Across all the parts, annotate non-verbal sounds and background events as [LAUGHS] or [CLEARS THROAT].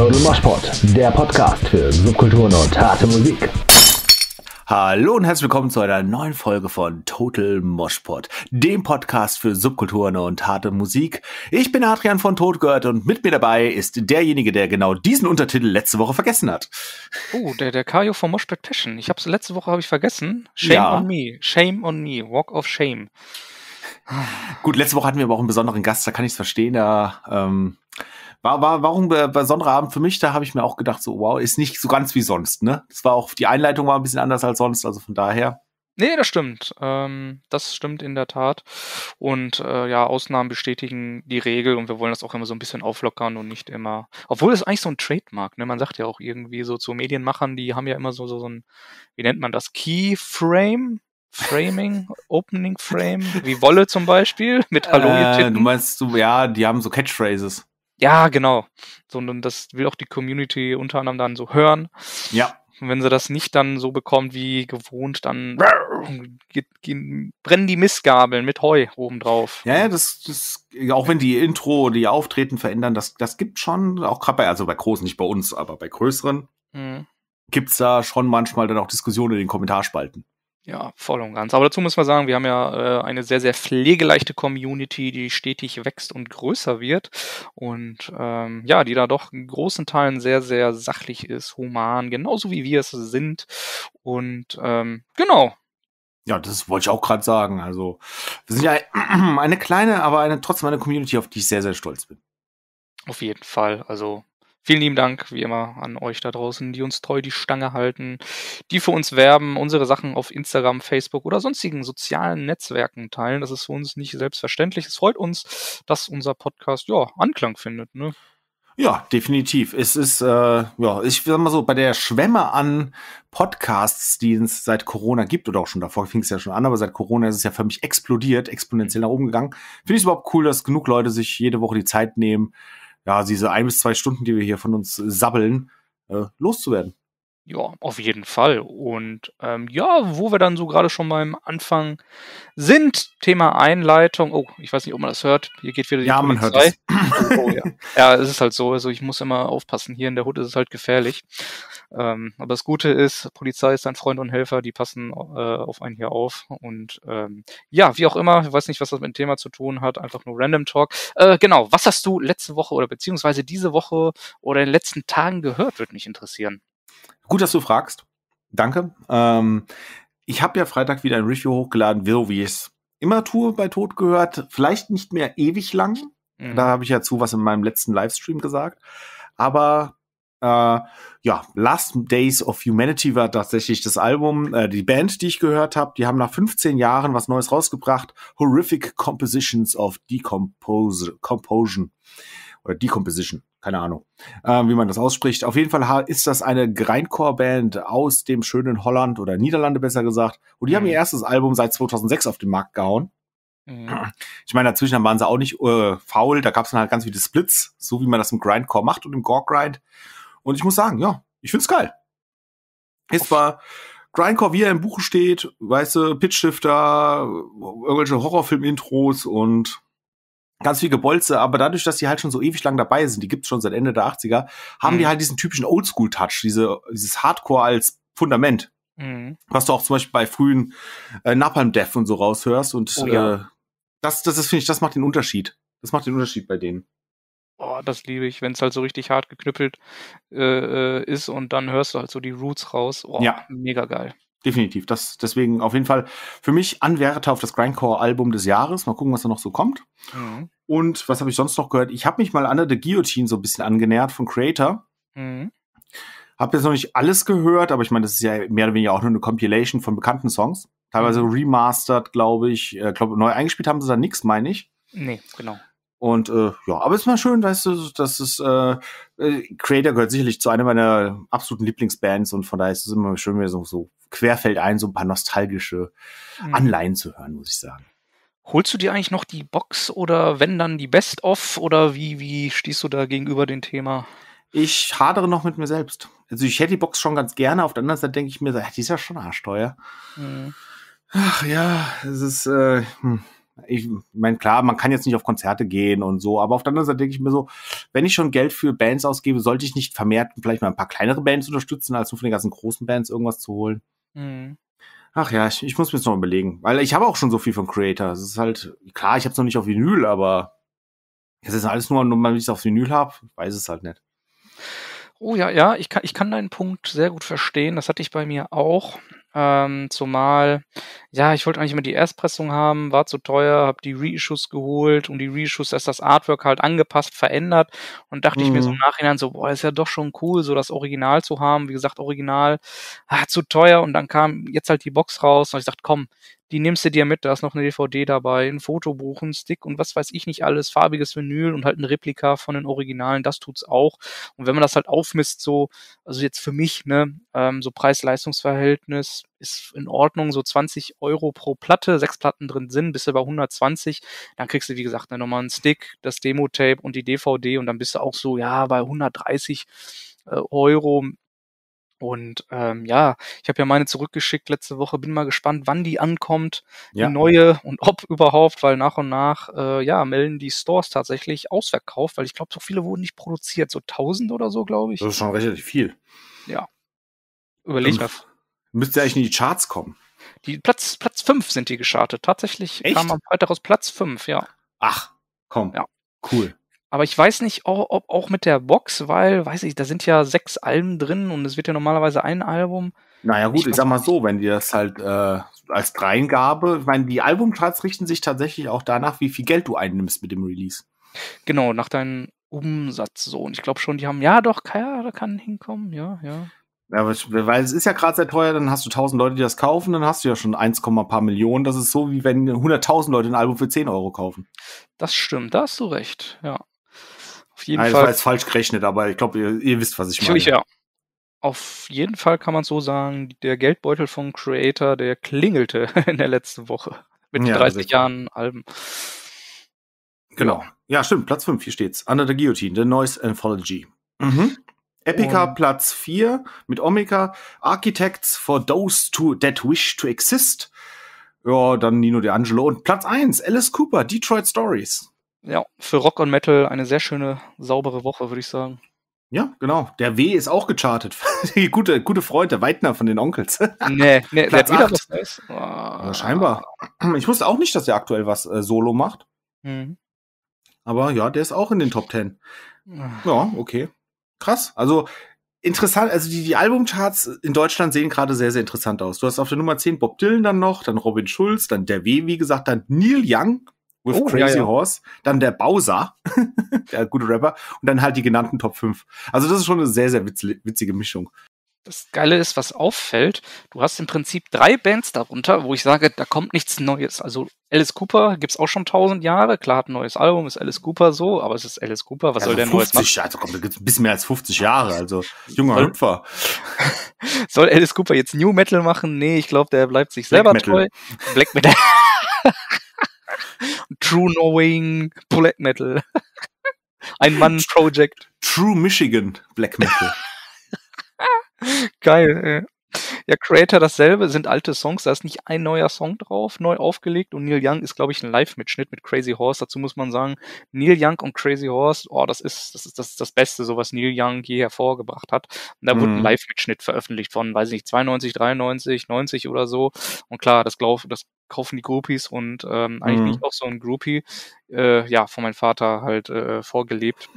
Total Moshpot, der Podcast für Subkulturen und harte Musik. Hallo und herzlich willkommen zu einer neuen Folge von Total Moshpot, dem Podcast für Subkulturen und harte Musik. Ich bin Adrian von Todgört und mit mir dabei ist derjenige, der genau diesen Untertitel letzte Woche vergessen hat. Oh, der, der Kajo von Moshpot Passion. Ich hab's, letzte Woche hab ich vergessen. Shame ja. on me. Shame on me. Walk of shame. Gut, letzte Woche hatten wir aber auch einen besonderen Gast, da kann ich es verstehen. Da ähm, war, war, warum besonderer Abend für mich, da habe ich mir auch gedacht, so, wow, ist nicht so ganz wie sonst, ne? Das war auch, die Einleitung war ein bisschen anders als sonst, also von daher. Nee, das stimmt. Ähm, das stimmt in der Tat. Und äh, ja, Ausnahmen bestätigen die Regel und wir wollen das auch immer so ein bisschen auflockern und nicht immer. Obwohl es eigentlich so ein Trademark, ne? Man sagt ja auch irgendwie so zu Medienmachern, die haben ja immer so, so, so ein, wie nennt man das, Keyframe? Framing, [LAUGHS] Opening Frame, wie Wolle zum Beispiel, mit äh, Hallo äh, Du meinst, du, ja, die haben so Catchphrases. Ja, genau. Sondern das will auch die Community unter anderem dann so hören. Ja. Und wenn sie das nicht dann so bekommt wie gewohnt, dann geht, geht, brennen die Missgabeln mit Heu obendrauf. Ja, das, das, auch wenn die Intro, die Auftreten verändern, das, das gibt schon, auch gerade bei, also bei großen, nicht bei uns, aber bei größeren, mhm. es da schon manchmal dann auch Diskussionen in den Kommentarspalten. Ja, voll und ganz. Aber dazu muss man sagen, wir haben ja äh, eine sehr, sehr pflegeleichte Community, die stetig wächst und größer wird und ähm, ja, die da doch in großen Teilen sehr, sehr sachlich ist, human, genauso wie wir es sind. Und ähm, genau. Ja, das wollte ich auch gerade sagen. Also, wir sind ja [CLEARS THROAT] eine kleine, aber eine, trotzdem eine Community, auf die ich sehr, sehr stolz bin. Auf jeden Fall. Also, Vielen lieben Dank, wie immer, an euch da draußen, die uns treu die Stange halten, die für uns werben, unsere Sachen auf Instagram, Facebook oder sonstigen sozialen Netzwerken teilen. Das ist für uns nicht selbstverständlich. Es freut uns, dass unser Podcast ja Anklang findet. Ne? Ja, definitiv. Es ist, äh, ja, ich sag mal so, bei der Schwemme an Podcasts, die es seit Corona gibt, oder auch schon davor fing es ja schon an, aber seit Corona ist es ja für mich explodiert, exponentiell nach oben gegangen. Finde ich es überhaupt cool, dass genug Leute sich jede Woche die Zeit nehmen, ja, diese ein bis zwei Stunden, die wir hier von uns sabbeln, äh, loszuwerden. Ja, auf jeden Fall. Und ähm, ja, wo wir dann so gerade schon beim Anfang sind, Thema Einleitung. Oh, ich weiß nicht, ob man das hört. Hier geht wieder die Ja, Polizei. man hört es. [LAUGHS] Oh, ja. ja, es ist halt so. Also ich muss immer aufpassen. Hier in der Hut ist es halt gefährlich. Ähm, aber das Gute ist, Polizei ist ein Freund und Helfer, die passen äh, auf einen hier auf. Und ähm, ja, wie auch immer, ich weiß nicht, was das mit dem Thema zu tun hat, einfach nur Random Talk. Äh, genau, was hast du letzte Woche oder beziehungsweise diese Woche oder in den letzten Tagen gehört, würde mich interessieren. Gut, dass du fragst. Danke. Ähm, ich habe ja Freitag wieder ein Review hochgeladen, so wie ich es immer tue bei Tod gehört. Vielleicht nicht mehr ewig lang. Mhm. Da habe ich ja zu was in meinem letzten Livestream gesagt. Aber äh, ja, Last Days of Humanity war tatsächlich das Album, äh, die Band, die ich gehört habe. Die haben nach 15 Jahren was Neues rausgebracht. Horrific Compositions of Decomposition. Oder Decomposition keine Ahnung, äh, wie man das ausspricht. Auf jeden Fall ist das eine Grindcore-Band aus dem schönen Holland oder Niederlande besser gesagt. Und die mhm. haben ihr mhm. erstes Album seit 2006 auf den Markt gehauen. Mhm. Ich meine, dazwischen waren sie auch nicht äh, faul. Da gab es dann halt ganz viele Splits, so wie man das im Grindcore macht und im Gore-Grind. Und ich muss sagen, ja, ich find's geil. Ist zwar Grindcore, wie er im Buch steht, weißt du, Pitchshifter, irgendwelche Horrorfilm-Intros und ganz viel Gebolze, aber dadurch, dass die halt schon so ewig lang dabei sind, die gibt's schon seit Ende der 80er, haben mhm. die halt diesen typischen Oldschool-Touch, diese, dieses Hardcore als Fundament. Mhm. Was du auch zum Beispiel bei frühen äh, Napalm Death und so raushörst. Und oh, ja. äh, das, das, ist, finde ich, das macht den Unterschied. Das macht den Unterschied bei denen. Oh, das liebe ich, wenn es halt so richtig hart geknüppelt äh, äh, ist und dann hörst du halt so die Roots raus. Oh, ja. mega geil definitiv. Das deswegen auf jeden Fall für mich Anwärter auf das Grindcore-Album des Jahres. Mal gucken, was da noch so kommt. Mhm. Und was habe ich sonst noch gehört? Ich habe mich mal an der Guillotine so ein bisschen angenähert von Creator. Mhm. Habe jetzt noch nicht alles gehört, aber ich meine, das ist ja mehr oder weniger auch nur eine Compilation von bekannten Songs. Teilweise mhm. remastered, glaube ich. Äh, glaub, neu eingespielt haben sie da nichts, meine ich. Nee, genau. Und äh, ja, aber es ist mal schön, weißt du, dass es äh, äh, Creator gehört sicherlich zu einer meiner absoluten Lieblingsbands und von daher ist es immer schön, mir so, so querfällt ein, so ein paar nostalgische mhm. Anleihen zu hören, muss ich sagen. Holst du dir eigentlich noch die Box oder wenn dann die Best-of oder wie, wie stehst du da gegenüber dem Thema? Ich hadere noch mit mir selbst. Also ich hätte die Box schon ganz gerne, auf der anderen Seite denke ich mir, die ist ja schon arschteuer. Mhm. Ach ja, es ist, äh, hm ich meine, klar, man kann jetzt nicht auf Konzerte gehen und so, aber auf der anderen Seite denke ich mir so, wenn ich schon Geld für Bands ausgebe, sollte ich nicht vermehrt vielleicht mal ein paar kleinere Bands unterstützen, als nur von den ganzen großen Bands irgendwas zu holen. Mhm. Ach ja, ich, ich muss mir das noch überlegen, weil ich habe auch schon so viel von Creator. Es ist halt, klar, ich habe es noch nicht auf Vinyl, aber es ist alles nur, nur wenn ich es auf Vinyl habe, weiß es halt nicht. Oh ja, ja, ich kann, ich kann deinen Punkt sehr gut verstehen. Das hatte ich bei mir auch. Ähm, zumal, ja, ich wollte eigentlich immer die Erstpressung haben, war zu teuer, habe die Reissues geholt und die Reissues dass das Artwork halt angepasst, verändert und dachte mhm. ich mir so mhm. im Nachhinein so, boah, ist ja doch schon cool, so das Original zu haben. Wie gesagt, Original, ah, zu teuer und dann kam jetzt halt die Box raus und ich dachte, komm, die nimmst du dir mit, da ist noch eine DVD dabei, ein Fotobuch, ein Stick und was weiß ich nicht alles, farbiges Vinyl und halt eine Replika von den Originalen, das tut's auch. Und wenn man das halt aufmisst, so, also jetzt für mich, ne, ähm, so Preis-Leistungs-Verhältnis ist in Ordnung, so 20 Euro pro Platte, sechs Platten drin sind, bist du bei 120, dann kriegst du, wie gesagt, ne, nochmal einen Stick, das Demo-Tape und die DVD und dann bist du auch so, ja, bei 130 äh, Euro und ähm, ja, ich habe ja meine zurückgeschickt letzte Woche. Bin mal gespannt, wann die ankommt, ja. die neue und ob [LAUGHS] überhaupt, weil nach und nach äh, ja melden die Stores tatsächlich ausverkauft, weil ich glaube, so viele wurden nicht produziert, so tausend oder so, glaube ich. Das ist schon relativ viel. Ja. Überleg mal. Müsste eigentlich in die Charts kommen. Die Platz Platz fünf sind die geschartet. Tatsächlich Echt? kam am Freitag aus Platz fünf, ja. Ach, komm. Ja. Cool. Aber ich weiß nicht, ob auch mit der Box, weil, weiß ich, da sind ja sechs Alben drin und es wird ja normalerweise ein Album. Naja gut, ich, ich sag mal so, wenn die das halt äh, als Dreingabe, ich meine, die Albumcharts richten sich tatsächlich auch danach, wie viel Geld du einnimmst mit dem Release. Genau, nach deinem Umsatz so. Und ich glaube schon, die haben, ja doch, ja, da kann hinkommen, ja, ja. Ja, weil es ist ja gerade sehr teuer, dann hast du tausend Leute, die das kaufen, dann hast du ja schon 1, paar Millionen. Das ist so, wie wenn 100.000 Leute ein Album für 10 Euro kaufen. Das stimmt, da hast du recht, ja. Auf jeden Nein, Fall. Das war jetzt falsch gerechnet, aber ich glaube, ihr, ihr, wisst, was ich meine. Ich, ja. Auf jeden Fall kann man so sagen, der Geldbeutel von Creator, der klingelte [LAUGHS] in der letzten Woche mit ja, 30 sicher. Jahren Alben. Genau. Ja. stimmt. Platz 5, hier steht's. Under the Guillotine, The Noise Anthology. Mhm. Epica Und Platz 4 mit Omega. Architects for those to, that wish to exist. Ja, dann Nino D'Angelo. Und Platz 1, Alice Cooper, Detroit Stories ja, für Rock und Metal eine sehr schöne, saubere Woche, würde ich sagen. Ja, genau. Der W ist auch gechartet. [LAUGHS] gute, gute Freund, der Weidner von den Onkels. [LAUGHS] nee, nee Platz der was ist. Oh. Ja, scheinbar. Ich wusste auch nicht, dass er aktuell was äh, solo macht. Mhm. Aber ja, der ist auch in den Top Ten. Ah. Ja, okay. Krass. Also interessant, also die, die Albumcharts in Deutschland sehen gerade sehr, sehr interessant aus. Du hast auf der Nummer 10 Bob Dylan dann noch, dann Robin Schulz, dann der W, wie gesagt, dann Neil Young with oh, Crazy ja, ja. Horse, dann der Bowser, [LAUGHS] der gute Rapper, und dann halt die genannten Top 5. Also das ist schon eine sehr, sehr witzige Mischung. Das Geile ist, was auffällt, du hast im Prinzip drei Bands darunter, wo ich sage, da kommt nichts Neues. Also Alice Cooper gibt es auch schon tausend Jahre. Klar, hat ein neues Album, ist Alice Cooper so, aber es ist Alice Cooper, was also soll der 50, Neues machen? Also komm, da gibt's ein bisschen mehr als 50 Jahre, also junger soll, Hüpfer. [LAUGHS] soll Alice Cooper jetzt New Metal machen? Nee, ich glaube, der bleibt sich Black selber Metal. treu. Black Metal. [LAUGHS] True Knowing Black Metal. [LAUGHS] Ein Mann Project. True Michigan Black Metal. [LAUGHS] Geil ja, Creator dasselbe, sind alte Songs, da ist nicht ein neuer Song drauf, neu aufgelegt und Neil Young ist, glaube ich, ein Live-Mitschnitt mit Crazy Horse. Dazu muss man sagen, Neil Young und Crazy Horse, oh, das ist das, ist, das, ist das Beste, so was Neil Young je hervorgebracht hat. Und da mhm. wurde ein mhm. Live-Mitschnitt veröffentlicht von, weiß ich nicht, 92, 93, 90 oder so. Und klar, das glaube das kaufen die Groupies und ähm, eigentlich mhm. bin ich auch so ein Groupie, äh, ja, von meinem Vater halt äh, vorgelebt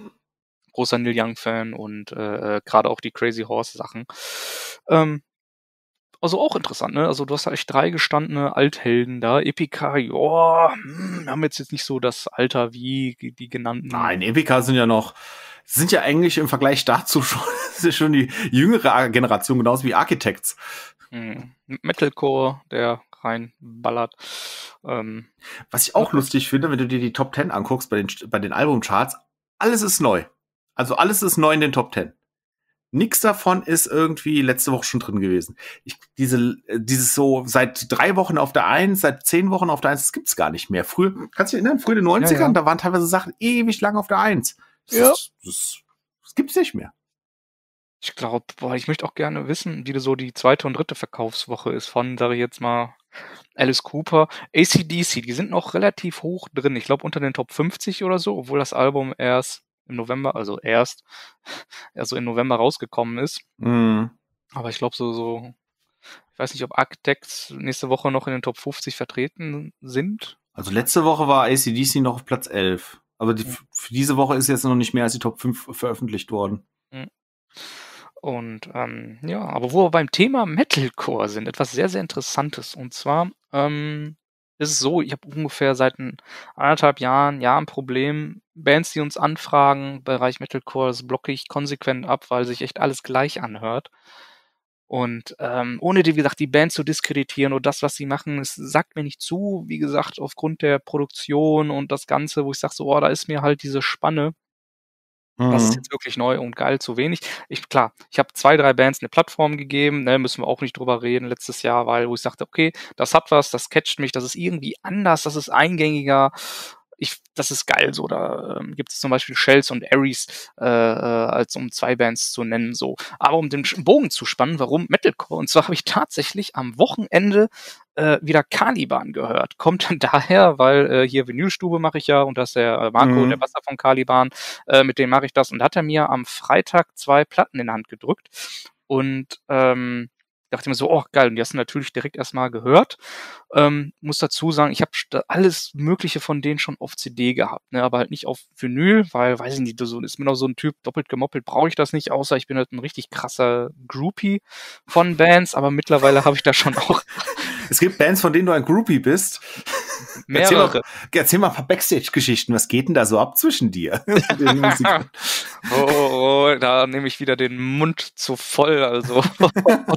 großer Neil Young-Fan und äh, äh gerade auch die Crazy Horse-Sachen. Ähm, also auch interessant, ne? Also du hast eigentlich drei gestandene Althelden da. Epica, ja, oh, hm, haben jetzt jetzt nicht so das Alter wie die genannten. Nein, Epica sind ja noch, sind ja eigentlich im Vergleich dazu [LAUGHS] schon, schon die jüngere Generation, genauso wie Architects. Mhm. Metalcore, der reinballert. Ähm, Was ich auch lustig finde, wenn du dir die Top Ten anguckst bei den, bei den Albumcharts, alles ist neu. Also alles ist neu in den Top Ten. Nichts davon ist irgendwie letzte Woche schon drin gewesen. Ich, diese, äh, dieses so seit drei Wochen auf der Eins, seit zehn Wochen auf der Eins, das gibt es gar nicht mehr. Früher, kannst du dich erinnern, früher in den 90ern, ja, ja. da waren teilweise Sachen ewig lang auf der Eins. Das, ja. Ist, das, das gibt's nicht mehr. Ich glaube, ich möchte auch gerne wissen, wie so die zweite und dritte Verkaufswoche ist von, sage ich jetzt mal, Alice Cooper. ACDC, die sind noch relativ hoch drin. Ich glaube unter den Top 50 oder so, obwohl das Album erst im November, also erst, also [LAUGHS] im November rausgekommen ist. Mhm. Aber ich glaube, so, so, ich weiß nicht, ob Architects nächste Woche noch in den Top 50 vertreten sind. Also letzte Woche war ACDC noch auf Platz 11. Aber die, mhm. für diese Woche ist jetzt noch nicht mehr als die Top 5 veröffentlicht worden. Mhm. Und ähm, ja, aber wo wir beim Thema Metalcore sind, etwas sehr, sehr Interessantes. Und zwar ähm, ist es so, ich habe ungefähr seit ein, anderthalb Jahren, ja ein Problem. Bands, die uns anfragen, Bereich Metalcore, das blocke ich konsequent ab, weil sich echt alles gleich anhört. Und ähm, ohne, wie gesagt, die Band zu diskreditieren oder das, was sie machen, es sagt mir nicht zu, wie gesagt, aufgrund der Produktion und das Ganze, wo ich sage, so, oh, da ist mir halt diese Spanne Mhm. Das ist mhm. jetzt wirklich neu und geil zu wenig. Ich, klar, ich habe zwei, drei Bands eine Plattform gegeben, ne, müssen wir auch nicht drüber reden letztes Jahr, weil wo ich sagte, okay, das hat was, das catcht mich, das ist irgendwie anders, das ist eingängiger. Ich, das ist geil so. Da ähm, gibt es zum Beispiel Shells und Aries, äh, äh, als um zwei Bands zu nennen so. Aber um den Bogen zu spannen, warum Metalcore? Und zwar habe ich tatsächlich am Wochenende äh, wieder Caliban gehört. Kommt dann [LAUGHS] daher, weil äh, hier Vinylstube mache ich ja und das ist der äh, Marco, mhm. der Wasser von Caliban, äh, mit dem mache ich das und hat er mir am Freitag zwei Platten in die Hand gedrückt und ähm, dachte mir so, oh geil, und die hast du natürlich direkt erstmal gehört. Ähm, muss dazu sagen, ich habe alles Mögliche von denen schon auf CD gehabt, ne, aber halt nicht auf Vinyl, weil, weiß ich nicht, so ist mir noch so ein Typ, doppelt gemoppelt brauche ich das nicht, außer ich bin halt ein richtig krasser Groupie von Bands, aber mittlerweile habe ich da schon auch es gibt Bands, von denen du ein Groupie bist. Mehrere. Erzähl mal, erzähl mal ein paar Backstage-Geschichten. Was geht denn da so ab zwischen dir? [LAUGHS] oh, oh, oh, da nehme ich wieder den Mund zu voll. Also, [LAUGHS]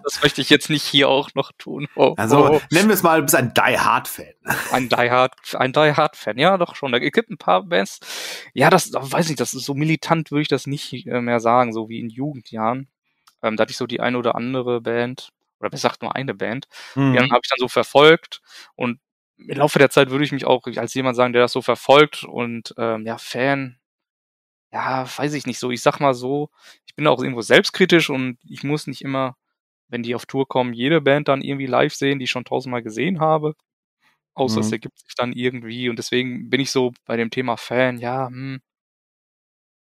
das möchte ich jetzt nicht hier auch noch tun. Oh, oh also, oh. nennen wir es mal, du bist ein Die Hard-Fan. Ein Die Hard, ein Hard-Fan, ja, doch schon. Da gibt ein paar Bands. Ja, das, oh, weiß ich, das ist so militant, würde ich das nicht äh, mehr sagen, so wie in Jugendjahren. Ähm, da hatte ich so die eine oder andere Band, oder besser gesagt nur eine Band. Mhm. Die habe ich dann so verfolgt und im Laufe der Zeit würde ich mich auch als jemand sagen, der das so verfolgt und ähm, ja, Fan, ja, weiß ich nicht so. Ich sag mal so, ich bin auch irgendwo selbstkritisch und ich muss nicht immer, wenn die auf Tour kommen, jede Band dann irgendwie live sehen, die ich schon tausendmal gesehen habe. Außer mhm. es ergibt sich dann irgendwie und deswegen bin ich so bei dem Thema Fan, ja, hm,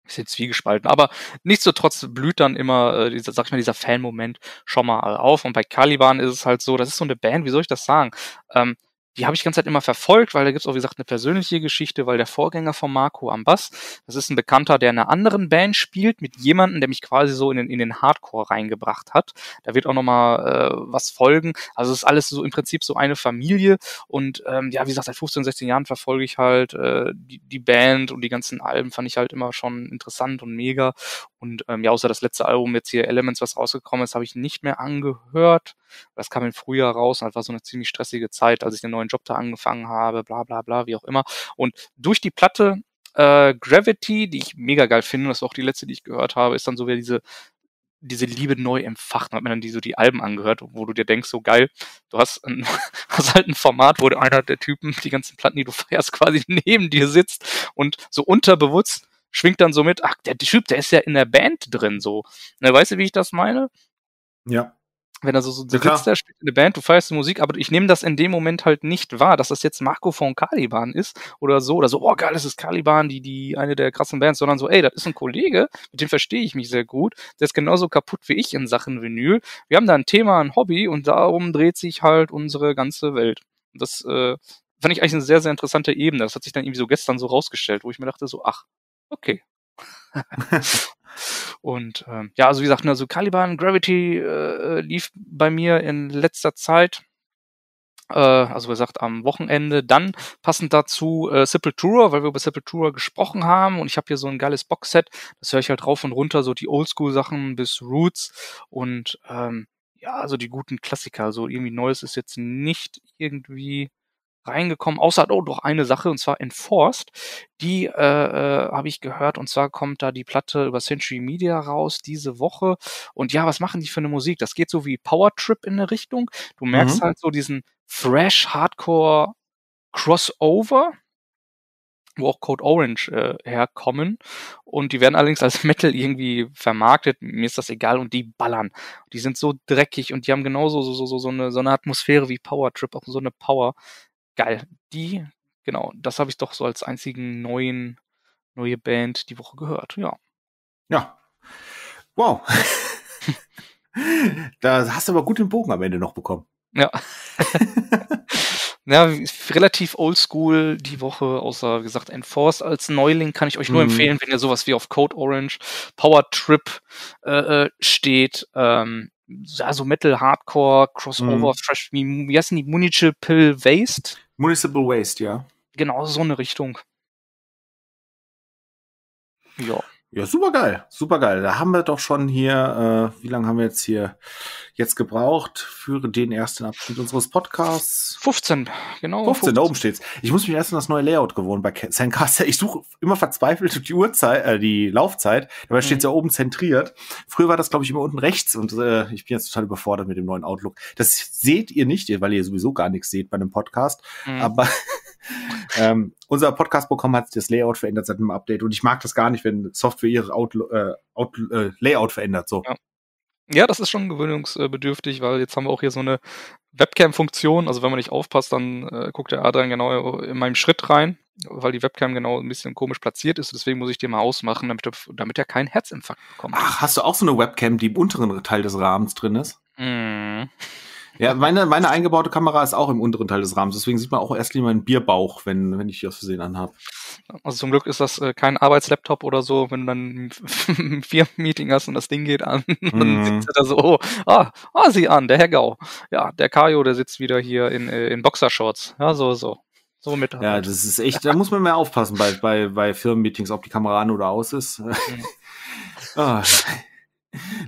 ist jetzt wie gespalten. Aber nichtsdestotrotz blüht dann immer, äh, dieser, sag ich mal, dieser Fan-Moment schon mal auf. Und bei Caliban ist es halt so, das ist so eine Band, wie soll ich das sagen? Ähm, die habe ich die ganze Zeit immer verfolgt, weil da gibt's auch, wie gesagt, eine persönliche Geschichte, weil der Vorgänger von Marco am Bass, das ist ein Bekannter, der in einer anderen Band spielt, mit jemandem, der mich quasi so in den, in den Hardcore reingebracht hat. Da wird auch nochmal äh, was folgen. Also es ist alles so im Prinzip so eine Familie. Und ähm, ja, wie gesagt, seit 15, 16 Jahren verfolge ich halt äh, die, die Band und die ganzen Alben fand ich halt immer schon interessant und mega. Und ähm, ja, außer das letzte Album jetzt hier Elements, was rausgekommen ist, habe ich nicht mehr angehört. Das kam im Frühjahr raus und das war so eine ziemlich stressige Zeit, als ich den neuen Job da angefangen habe, bla bla bla, wie auch immer. Und durch die Platte äh, Gravity, die ich mega geil finde, das war auch die letzte, die ich gehört habe, ist dann so wieder diese diese Liebe neu empfacht. Man hat mir dann die, so die Alben angehört, wo du dir denkst, so geil, du hast, ein, [LAUGHS] hast halt ein Format, wo einer der Typen die ganzen Platten, die du feierst, quasi [LAUGHS] neben dir sitzt und so unterbewusst schwingt dann so mit, ach, der Typ, der ist ja in der Band drin, so. Ne, weißt du, wie ich das meine? Ja wenn er so, so ja, sitzt, da spielt eine Band, du feierst die Musik, aber ich nehme das in dem Moment halt nicht wahr, dass das jetzt Marco von Caliban ist oder so, oder so, oh geil, das ist Caliban, die, die, eine der krassen Bands, sondern so, ey, das ist ein Kollege, mit dem verstehe ich mich sehr gut, der ist genauso kaputt wie ich in Sachen Vinyl. Wir haben da ein Thema, ein Hobby und darum dreht sich halt unsere ganze Welt. Und das äh, fand ich eigentlich eine sehr, sehr interessante Ebene. Das hat sich dann irgendwie so gestern so rausgestellt, wo ich mir dachte, so, ach, okay, [LAUGHS] und ähm, ja, also wie gesagt, ne, Caliban, Gravity äh, äh, lief bei mir in letzter Zeit. Äh, also wie gesagt, am Wochenende. Dann passend dazu äh, Sepultura, weil wir über Sepultura gesprochen haben und ich habe hier so ein geiles Boxset. Das höre ich halt rauf und runter, so die Oldschool-Sachen bis Roots und ähm, ja, also die guten Klassiker. So also irgendwie Neues ist jetzt nicht irgendwie reingekommen, außer halt, oh, doch eine Sache, und zwar Enforced. Die äh, äh, habe ich gehört, und zwar kommt da die Platte über Century Media raus diese Woche. Und ja, was machen die für eine Musik? Das geht so wie Power Trip in eine Richtung. Du merkst mhm. halt so diesen Fresh Hardcore Crossover, wo auch Code Orange äh, herkommen. Und die werden allerdings als [LAUGHS] Metal irgendwie vermarktet. Mir ist das egal. Und die ballern. Die sind so dreckig und die haben genauso so, so, so, so, eine, so eine Atmosphäre wie Power Trip, auch so eine Power geil. Die, genau, das habe ich doch so als einzigen neuen, neue Band die Woche gehört, ja. Ja. Wow. [LAUGHS] da hast du aber gut den Bogen am Ende noch bekommen. Ja. [LAUGHS] ja, relativ oldschool die Woche, außer wie gesagt, Enforced als Neuling kann ich euch nur mhm. empfehlen, wenn ihr sowas wie auf Code Orange, Power Trip äh, äh steht. Ähm, also Metal, Hardcore, Crossover, mhm. Fresh, wie heißen die? Munichipil Waste? Municipal Waste, ja. Genau so eine Richtung. Ja. Ja, super geil, super geil. Da haben wir doch schon hier, äh, wie lange haben wir jetzt hier jetzt gebraucht für den ersten Abschnitt unseres Podcasts? 15, genau. 15, 15. da oben steht's. Ich muss mich erst in das neue Layout gewohnt bei Sandcast. Ich suche immer verzweifelt die Uhrzeit, äh, die Laufzeit. Dabei mhm. steht's ja oben zentriert. Früher war das, glaube ich, immer unten rechts und äh, ich bin jetzt total überfordert mit dem neuen Outlook. Das seht ihr nicht, weil ihr sowieso gar nichts seht bei einem Podcast. Mhm. Aber [LAUGHS] ähm, unser Podcast-Programm hat das Layout verändert seit dem Update und ich mag das gar nicht, wenn Software ihre Outlo äh, Out äh, Layout verändert. So. Ja. ja, das ist schon gewöhnungsbedürftig, weil jetzt haben wir auch hier so eine Webcam-Funktion. Also wenn man nicht aufpasst, dann äh, guckt der Adrian genau in meinem Schritt rein, weil die Webcam genau ein bisschen komisch platziert ist. Deswegen muss ich den mal ausmachen, damit er, damit er keinen Herzinfarkt bekommt. Ach, hast du auch so eine Webcam, die im unteren Teil des Rahmens drin ist? Mm. Ja, meine, meine eingebaute Kamera ist auch im unteren Teil des Rahmens, deswegen sieht man auch erst meinen Bierbauch, wenn, wenn ich die aus Versehen anhabe. Also zum Glück ist das äh, kein Arbeitslaptop oder so, wenn du dann [LAUGHS] ein Firmenmeeting hast und das Ding geht an, [LAUGHS] mhm. dann sitzt er da so, oh, ah, ah, sieh an, der Herr Gau. Ja, der Kajo, der sitzt wieder hier in, äh, in Boxershorts. Ja, so, so. So mit. Ja, das ist echt, da muss man mehr aufpassen bei, bei, bei Firmenmeetings, ob die Kamera an oder aus ist. Mhm. oh. [LAUGHS]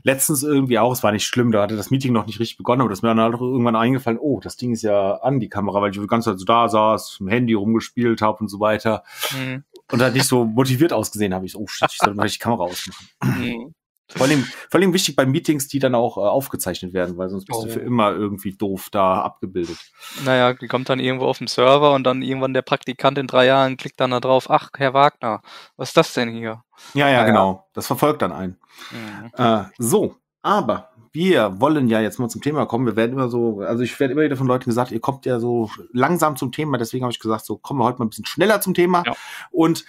letztens irgendwie auch, es war nicht schlimm, da hatte das Meeting noch nicht richtig begonnen, aber das ist mir dann halt irgendwann eingefallen, oh, das Ding ist ja an die Kamera, weil ich die ganze Zeit so da saß, mit dem Handy rumgespielt habe und so weiter. Mhm. Und dann nicht so motiviert ausgesehen habe. Ich so, oh shit, ich sollte mal die Kamera ausmachen. Mhm. Vor allem, vor allem wichtig bei Meetings, die dann auch äh, aufgezeichnet werden, weil sonst bist oh. du für immer irgendwie doof da abgebildet. Naja, die kommt dann irgendwo auf dem Server und dann irgendwann der Praktikant in drei Jahren klickt dann da drauf, ach, Herr Wagner, was ist das denn hier? Ja, ja, naja. genau. Das verfolgt dann einen. Mhm. Äh, so, aber wir wollen ja jetzt mal zum Thema kommen. Wir werden immer so, also ich werde immer wieder von Leuten gesagt, ihr kommt ja so langsam zum Thema. Deswegen habe ich gesagt, so kommen wir heute mal ein bisschen schneller zum Thema. Ja. Und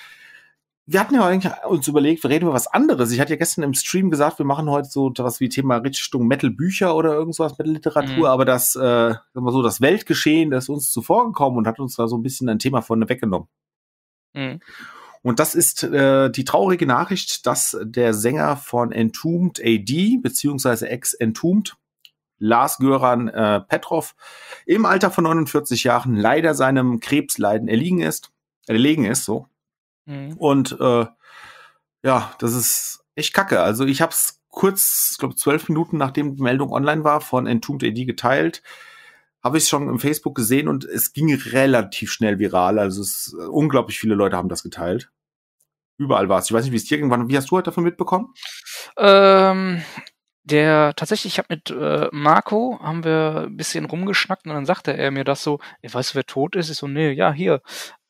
wir hatten ja eigentlich uns überlegt, wir reden über was anderes. Ich hatte ja gestern im Stream gesagt, wir machen heute so was wie Thema Richtung Metal-Bücher oder irgendwas, Metal-Literatur, mhm. aber das, äh, sagen wir so, das Weltgeschehen das ist uns zuvor gekommen und hat uns da so ein bisschen ein Thema vorne weggenommen. Mhm. Und das ist äh, die traurige Nachricht, dass der Sänger von Entombed AD, beziehungsweise ex-Entombed, Lars Göran äh, Petrov, im Alter von 49 Jahren leider seinem Krebsleiden erliegen ist. Erlegen ist so. Mhm. Und äh, ja, das ist echt kacke. Also ich habe es kurz, ich glaube zwölf Minuten nachdem die Meldung online war, von Entombed.ed geteilt, habe ich es schon im Facebook gesehen und es ging relativ schnell viral. Also es, äh, unglaublich viele Leute haben das geteilt. Überall war es. Ich weiß nicht, wie es dir irgendwann. Wie hast du heute halt davon mitbekommen? Ähm, der tatsächlich, ich habe mit äh, Marco haben wir ein bisschen rumgeschnackt und dann sagte er mir das so, ey, weißt du, wer tot ist? Ich so, nee, ja, hier